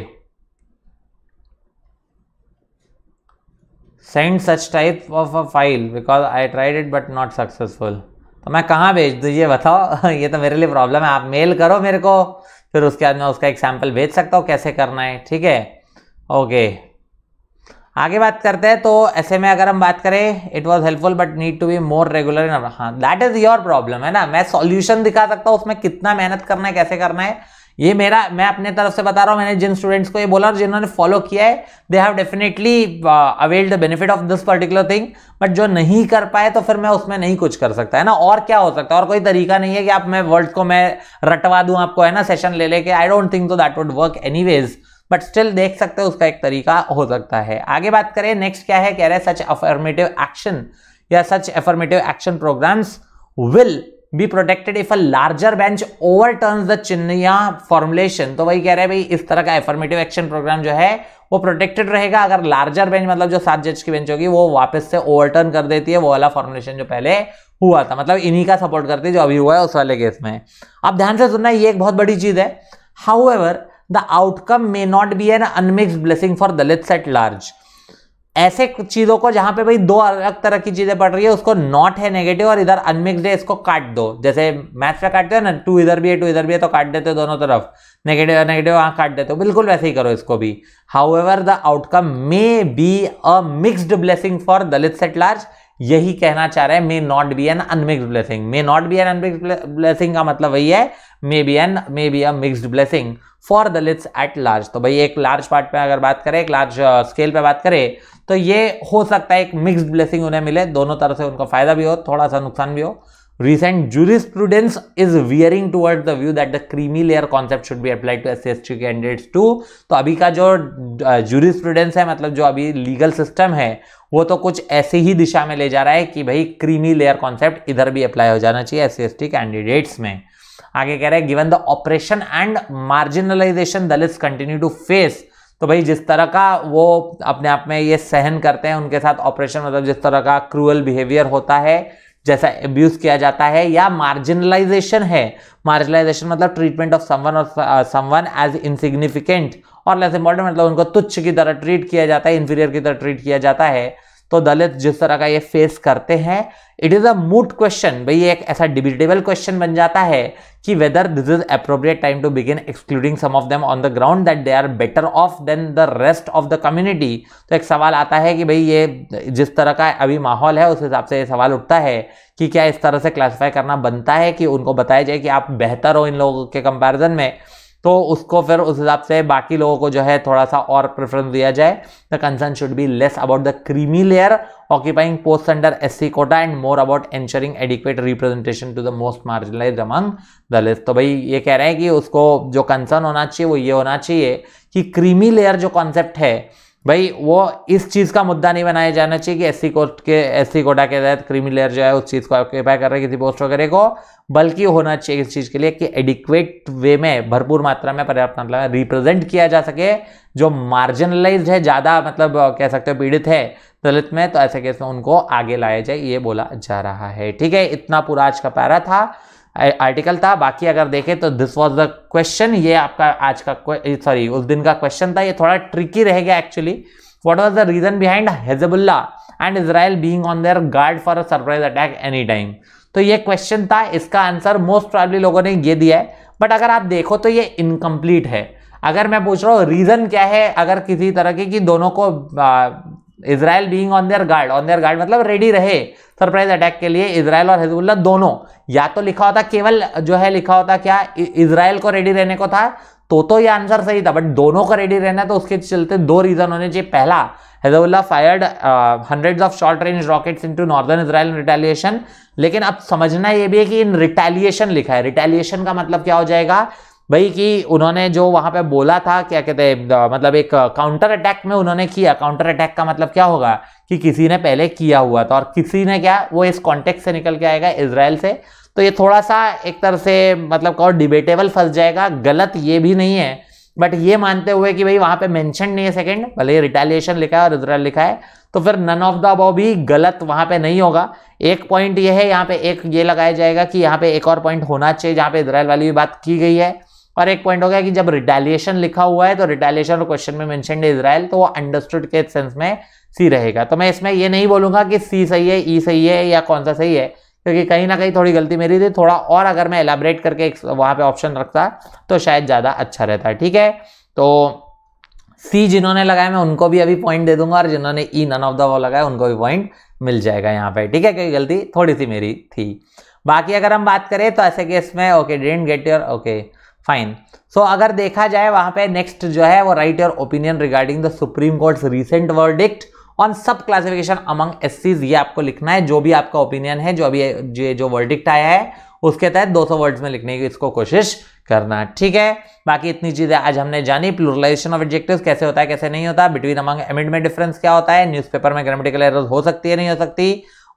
send such type of a file because I tried it but not successful तो मैं कहाँ भेज दीजिए ये बताओ ये तो मेरे लिए प्रॉब्लम है आप मेल करो मेरे को फिर उसके बाद मैं उसका एग्जाम्पल भेज सकता हूँ कैसे करना है ठीक है ओके आगे बात करते हैं तो ऐसे में अगर हम बात करें it was helpful but need to be more regular in हाँ दैट इज योर प्रॉब्लम है ना मैं सॉल्यूशन दिखा सकता हूँ उसमें कितना मेहनत करना है कैसे करना है ये मेरा मैं अपने तरफ से बता रहा हूँ मैंने जिन स्टूडेंट्स को ये बोला और जिन्होंने फॉलो किया है they have definitely availed the benefit of this particular thing but जो नहीं कर पाए तो फिर मैं उसमें नहीं कुछ कर सकता है ना और क्या हो सकता है और कोई तरीका नहीं है कि आप मैं वर्ल्ड को मैं रटवा दूँ आपको है ना सेशन ले लेके आई डोंट थिंक तो that would work any but still देख सकते हो उसका एक तरीका हो सकता है आगे बात करें नेक्स्ट क्या है कह रहे हैं सच अफर्मेटिव एक्शन या such affirmative action programmes will be protected if a larger bench overturn the Chinnaiah formulation तो वही कह रहे हैं भाई इस तरह का एफर्मेटिव एक्शन प्रोग्राम जो है वो प्रोटेक्टेड रहेगा अगर लार्जर बेंच मतलब जो सात जज की बेंच होगी वो वापस से ओवरटर्न कर देती है वो वाला फॉर्मुलेशन जो पहले हुआ था मतलब इन्हीं का सपोर्ट करती है जो अभी हुआ है उस वाले केस में अब ध्यान से सुनना ये एक बहुत बड़ी चीज है however the outcome may not be an unmixed blessing for Dalits at large ऐसे चीज़ों को जहां पे भाई दो अलग तरह की चीज़ें पड़ रही है उसको नॉट है नेगेटिव और इधर अनमिक्सड है इसको काट दो जैसे मैथ्स में काटते हो ना टू इधर भी है टू इधर भी है तो काट देते हो दोनों तरफ नेगेटिव नेगेटिव वहां काट देते हो बिल्कुल वैसे ही करो इसको भी however the outcome may be a mixed blessing for Dalit set large यही कहना चाह रहे हैं may not be an unmixed blessing may not be an unmixed blessing का मतलब वही है may be an may be a mixed blessing for Dalits at large तो भाई एक लार्ज पार्ट पे अगर बात करें एक लार्ज स्केल uh, पे बात करें तो ये हो सकता है एक मिक्सड ब्लेसिंग उन्हें मिले दोनों तरफ से उनको फायदा भी हो थोड़ा सा नुकसान भी हो recent jurisprudence recent jurisprudence is veering towards the view that the creamy layer concept should be applied S T candidates too तो अभी का जो जूरिस uh, प्रूडेंस है मतलब जो अभी लीगल सिस्टम है वो तो कुछ ऐसे ही दिशा में ले जा रहा है कि भाई क्रीमी लेयर कॉन्सेप्ट इधर भी अप्लाई हो जाना चाहिए एस सी कैंडिडेट्स में आगे कह रहे हैं given the oppression and marginalisation Dalit continue to face तो भाई जिस तरह का वो अपने आप में ये सहन करते हैं उनके साथ ऑपरेशन मतलब जिस तरह का क्रूअल बिहेवियर होता है जैसा एब्यूज किया जाता है या मार्जिनलाइजेशन है मार्जिनलाइजेशन मतलब ट्रीटमेंट ऑफ समवन और समवन एज इनसिग्निफिकेंट और लेस इंपॉर्टेंट मतलब उनको तुच्छ की तरह ट्रीट किया जाता है इन्फीरियर की तरह ट्रीट किया जाता है तो दलित जिस तरह का ये फेस करते हैं it is a moot question भाई एक ऐसा डिबिटेबल क्वेश्चन बन जाता है कि whether this is appropriate time to begin excluding some of them on the ground that they are better off than the rest of the community तो एक सवाल आता है कि भाई ये जिस तरह का अभी माहौल है उस हिसाब से ये सवाल उठता है कि क्या इस तरह से क्लासीफाई करना बनता है कि उनको बताया जाए कि आप बेहतर हो इन लोगों के कंपेरिजन में तो उसको फिर उस हिसाब से बाकी लोगों को जो है थोड़ा सा और प्रेफरेंस दिया जाए the concern should be less about the creamy layer occupying post under S C quota and more about ensuring adequate representation to the most marginalise among the list तो भाई ये कह रहे हैं कि उसको जो कंसर्न होना चाहिए वो ये होना चाहिए कि क्रीमी लेयर जो कॉन्सेप्ट है भाई वो इस चीज़ का मुद्दा नहीं बनाया जाना चाहिए कि एससी कोर्ट के एससी कोटा के तहत क्रिमिनल जो है उस चीज़ को ऑक्यूपाई कर रहे किसी पोस्ट वगैरह को बल्कि होना चाहिए इस चीज़ के लिए कि एडिक्वेट वे में भरपूर मात्रा में पर्याप्त मतलब रिप्रेजेंट किया जा सके जो मार्जिनलाइज है ज़्यादा मतलब कह सकते हो पीड़ित है दलित में तो ऐसे केस में उनको आगे लाया जाए ये बोला जा रहा है ठीक है इतना पूरा आज का पैरा था आर्टिकल था बाकी अगर देखें तो दिस वाज द क्वेश्चन ये आपका आज का सॉरी उस दिन का क्वेश्चन था ये थोड़ा ट्रिकी रह गया actually what was the reason behind Hezbollah and Israel being on their guard for a surprise attack any time तो ये क्वेश्चन था इसका आंसर मोस्ट प्रॉब्ली लोगों ने ये दिया है बट अगर आप देखो तो ये इनकम्प्लीट है अगर मैं पूछ रहा हूँ रीज़न क्या है अगर किसी तरह की कि दोनों को Israel being on their guard on their guard मतलब रेडी रहे सरप्राइज अटैक के लिए इसराइल और हिजबुल्ला दोनों या तो लिखा होता केवल जो है लिखा होता क्या इसराइल को रेडी रहने को था तो तो ये आंसर सही था बट दोनों को रेडी रहना तो उसके चलते दो रीजन होने चाहिए पहला Hezbollah fired hundreds of short range rockets into northern Israel retaliation लेकिन अब समझना यह भी है कि इन रिटेलिएशन लिखा है रिटेलिएशन का मतलब क्या हो जाएगा भाई कि उन्होंने जो वहां पे बोला था क्या कहते हैं मतलब एक काउंटर अटैक में उन्होंने किया काउंटर अटैक का मतलब क्या होगा कि किसी ने पहले किया हुआ था और किसी ने क्या वो इस कॉन्टेक्ट से निकल के आएगा इसराइल से तो ये थोड़ा सा एक तरह से मतलब और डिबेटेबल फंस जाएगा गलत ये भी नहीं है बट ये मानते हुए कि भाई वहां पे मेंशन नहीं है सेकंड भले रिटेलिएशन लिखा है और इसराइल लिखा है तो फिर नन ऑफ द अबाउ भी गलत वहां पे नहीं होगा एक पॉइंट ये है यहाँ पे एक ये लगाया जाएगा कि यहाँ पे एक और पॉइंट होना चाहिए जहाँ पे इसराइल वाली भी बात की गई है और एक पॉइंट हो गया कि जब रिटेलिएशन लिखा हुआ है तो रिटेलिएशन और क्वेश्चन में मेंशन इसराइल तो वो अंडरस्टूड के सेंस में सी रहेगा तो मैं इसमें ये नहीं बोलूंगा कि सी सही है ई e सही है या कौन सा सही है क्योंकि कहीं ना कहीं थोड़ी गलती मेरी थी थोड़ा और अगर मैं एलाबरेट करके एक पे ऑप्शन रखता तो शायद ज़्यादा अच्छा रहता ठीक है तो सी जिन्होंने लगाया मैं उनको भी अभी पॉइंट दे दूंगा और जिन्होंने ई नन ऑफ द वो लगाया उनको भी पॉइंट मिल जाएगा यहाँ पे ठीक है क्योंकि गलती थोड़ी सी मेरी थी बाकी अगर हम बात करें तो ऐसे केस में okay don't get your okay fine so अगर देखा जाए वहां पे नेक्स्ट जो है वो write your opinion regarding the supreme Court recent verdict on sub classification among S ये आपको लिखना है जो भी आपका ओपिनियन है जो अभी ये जो वर्डिक्ट आया है उसके तहत 200 वर्ड्स में लिखने की इसको कोशिश करना ठीक है बाकी इतनी चीज़ें आज हमने जानी प्लुरलाइजेशन ऑफ एडजेक्टिव कैसे होता है कैसे नहीं होता बिटवीन अमंग एमेंडमेंट डिफरेंस क्या होता है न्यूज़पेपर में ग्रामेटिकल एयर हो सकती है नहीं हो सकती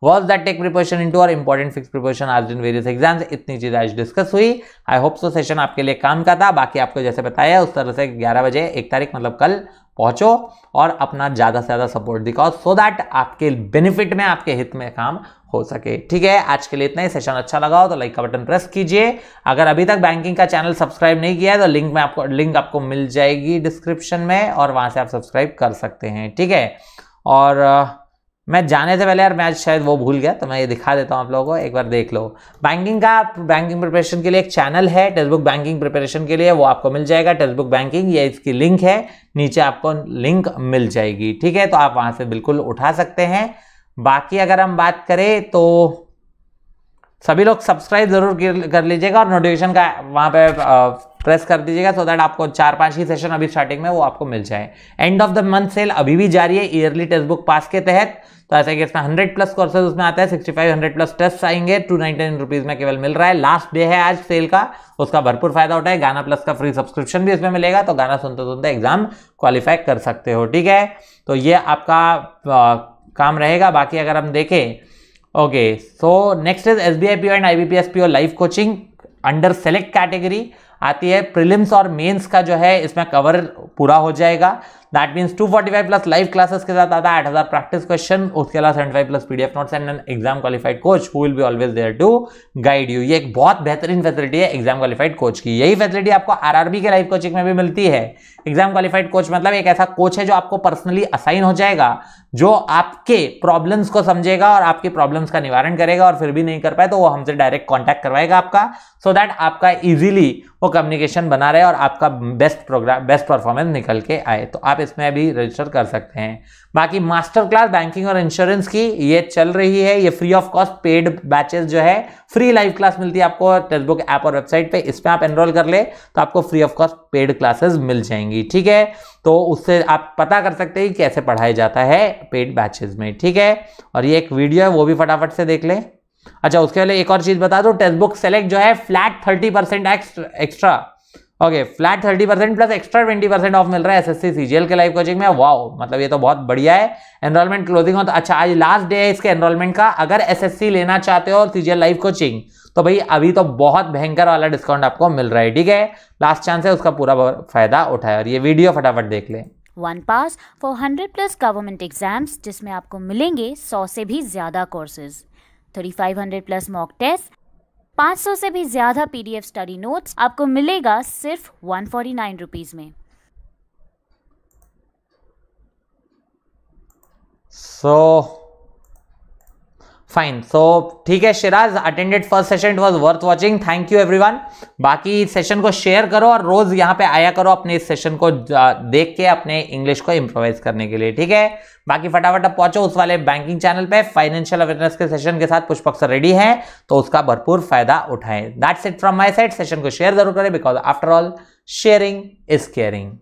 was that take preparation too और इंपॉर्टेंट फिक्स प्रिपरेशन आज इन वेरियस एग्जाम्स इतनी चीज़ आज डिस्कस हुई आई होप सो सेशन आपके लिए काम का था बाकी आपको जैसे बताया उस तरह से ग्यारह बजे एक तारीख मतलब कल पहुंचो और अपना ज़्यादा से ज़्यादा सपोर्ट दिखाओ सो दैट आपके बेनिफिट में आपके हित में काम हो सके ठीक है आज के लिए इतना ही सेशन अच्छा लगा हो तो लाइक का बटन प्रेस कीजिए अगर अभी तक बैंकिंग का चैनल सब्सक्राइब नहीं किया है तो लिंक में आपको लिंक आपको मिल जाएगी डिस्क्रिप्शन में और वहाँ से आप सब्सक्राइब कर सकते हैं ठीक है और मैं जाने से पहले यार मैच शायद वो भूल गया तो मैं ये दिखा देता हूँ आप लोगों को एक बार देख लो बैंकिंग का बैंकिंग प्रिपरेशन के लिए एक चैनल है टेक्स्ट बुक बैंकिंग प्रिपरेशन के लिए वो आपको मिल जाएगा टेक्स्ट बुक बैंकिंग ये इसकी लिंक है नीचे आपको लिंक मिल जाएगी ठीक है तो आप वहाँ से बिल्कुल उठा सकते हैं बाकी अगर हम बात करें तो सभी लोग सब्सक्राइब जरूर कर लीजिएगा और नोटिफिकेशन का वहाँ पर प्रेस कर दीजिएगा सो दैट आपको चार पांच ही सेशन अभी स्टार्टिंग में वो आपको मिल जाए end of the month sale अभी भी जारी है ईयरली टेक्स्ट बुक पास के तहत तो ऐसा कि इसमें हंड्रेड प्लस कोर्सेज उसमें आता है sixty five hundred plus test आएंगे टू नाइन में केवल मिल रहा है लास्ट डे है आज सेल का उसका भरपूर फायदा उठाए गाना प्लस का फ्री सब्सक्रिप्शन भी इसमें मिलेगा तो गाना सुनते सुनते एग्जाम क्वालिफाई कर सकते हो ठीक है तो ये आपका आ, काम रहेगा बाकी अगर हम देखें okay so next is S B I P O and I B P S P O live coaching under select category आती है प्रिलिम्स और मेंस का जो है इसमें कवर पूरा हो जाएगा that means 245 plus live classes के साथ आता है हजार प्रैक्टिस क्वेश्चन उसके अलावा 75 plus PDF notes and an exam qualified coach who will be always there to guide you ये एक बहुत बेहतरीन फैसिलिटी है एग्जाम क्वालिफाइड कोच की यही फैसिलिटी आपको आरआरबी के लाइव कोचिंग में भी मिलती है एग्जाम क्वालिफाइड कोच मतलब एक ऐसा कोच है जो आपको पर्सनली असाइन हो जाएगा जो आपके प्रॉब्लम्स को समझेगा और आपके प्रॉब्लम्स का निवारण करेगा और फिर भी नहीं कर पाए तो वो हमसे डायरेक्ट कॉन्टैक्ट करवाएगा आपका सो so दैट आपका इजीली वो कम्युनिकेशन बना रहे और आपका बेस्ट प्रोग्राम बेस्ट परफॉर्मेंस निकल के आए तो आप इसमें भी रजिस्टर कर सकते हैं बाकी मास्टर क्लास बैंकिंग और इंश्योरेंस की ये चल रही है ये free of cost paid batches जो है फ्री लाइव क्लास मिलती है आपको टेक्सटबुक ऐप और वेबसाइट पे इसमें आप एनरोल कर ले तो आपको free of cost paid classes मिल जाएंगी ठीक है तो उससे आप पता कर सकते हैं कैसे पढ़ाया जाता है पेड बैचेज में ठीक है और ये एक वीडियो है वो भी फटाफट से देख लें अच्छा उसके पहले एक और चीज़ बता दो बुक सेलेक्ट जो है flat thirty percent extra okay flat thirty percent plus extra twenty percent off मिल रहा है एसएससी सीजीएल के लाइव कोचिंग में वाओ मतलब ये तो बहुत बढ़िया है एनरोलमेंट क्लोजिंग हो तो अच्छा आज लास्ट डे है इसके एनरोलमेंट का अगर एसएससी लेना चाहते हो और सीजीएल लाइव कोचिंग तो भाई अभी तो बहुत भयंकर वाला डिस्काउंट आपको मिल रहा है ठीक है लास्ट चांस है उसका पूरा फायदा उठाए और ये वीडियो फटाफट देख लें one pass for hundred plus government exams जिसमें आपको मिलेंगे सौ से भी ज़्यादा courses thirty five hundred plus mock test 500 से भी ज़्यादा पीडीएफ स्टडी नोट्स आपको मिलेगा सिर्फ वन फोर्टी नाइन रुपीज़ में सो so... फाइन सो ठीक है Shiraz attended first session it was worth watching thank you one बाकी सेशन को शेयर करो और रोज यहाँ पे आया करो अपने इस सेशन को देख के अपने इंग्लिश को इम्प्रोवाइज करने के लिए ठीक है बाकी फटाफट पहुंचो उस वाले बैंकिंग चैनल पे फाइनेंशियल अवेयरनेस के सेशन के साथ पुष्पक सर रेडी है तो उसका भरपूर फायदा उठाएं that's it from my side session को शेयर जरूर करें because after all sharing is caring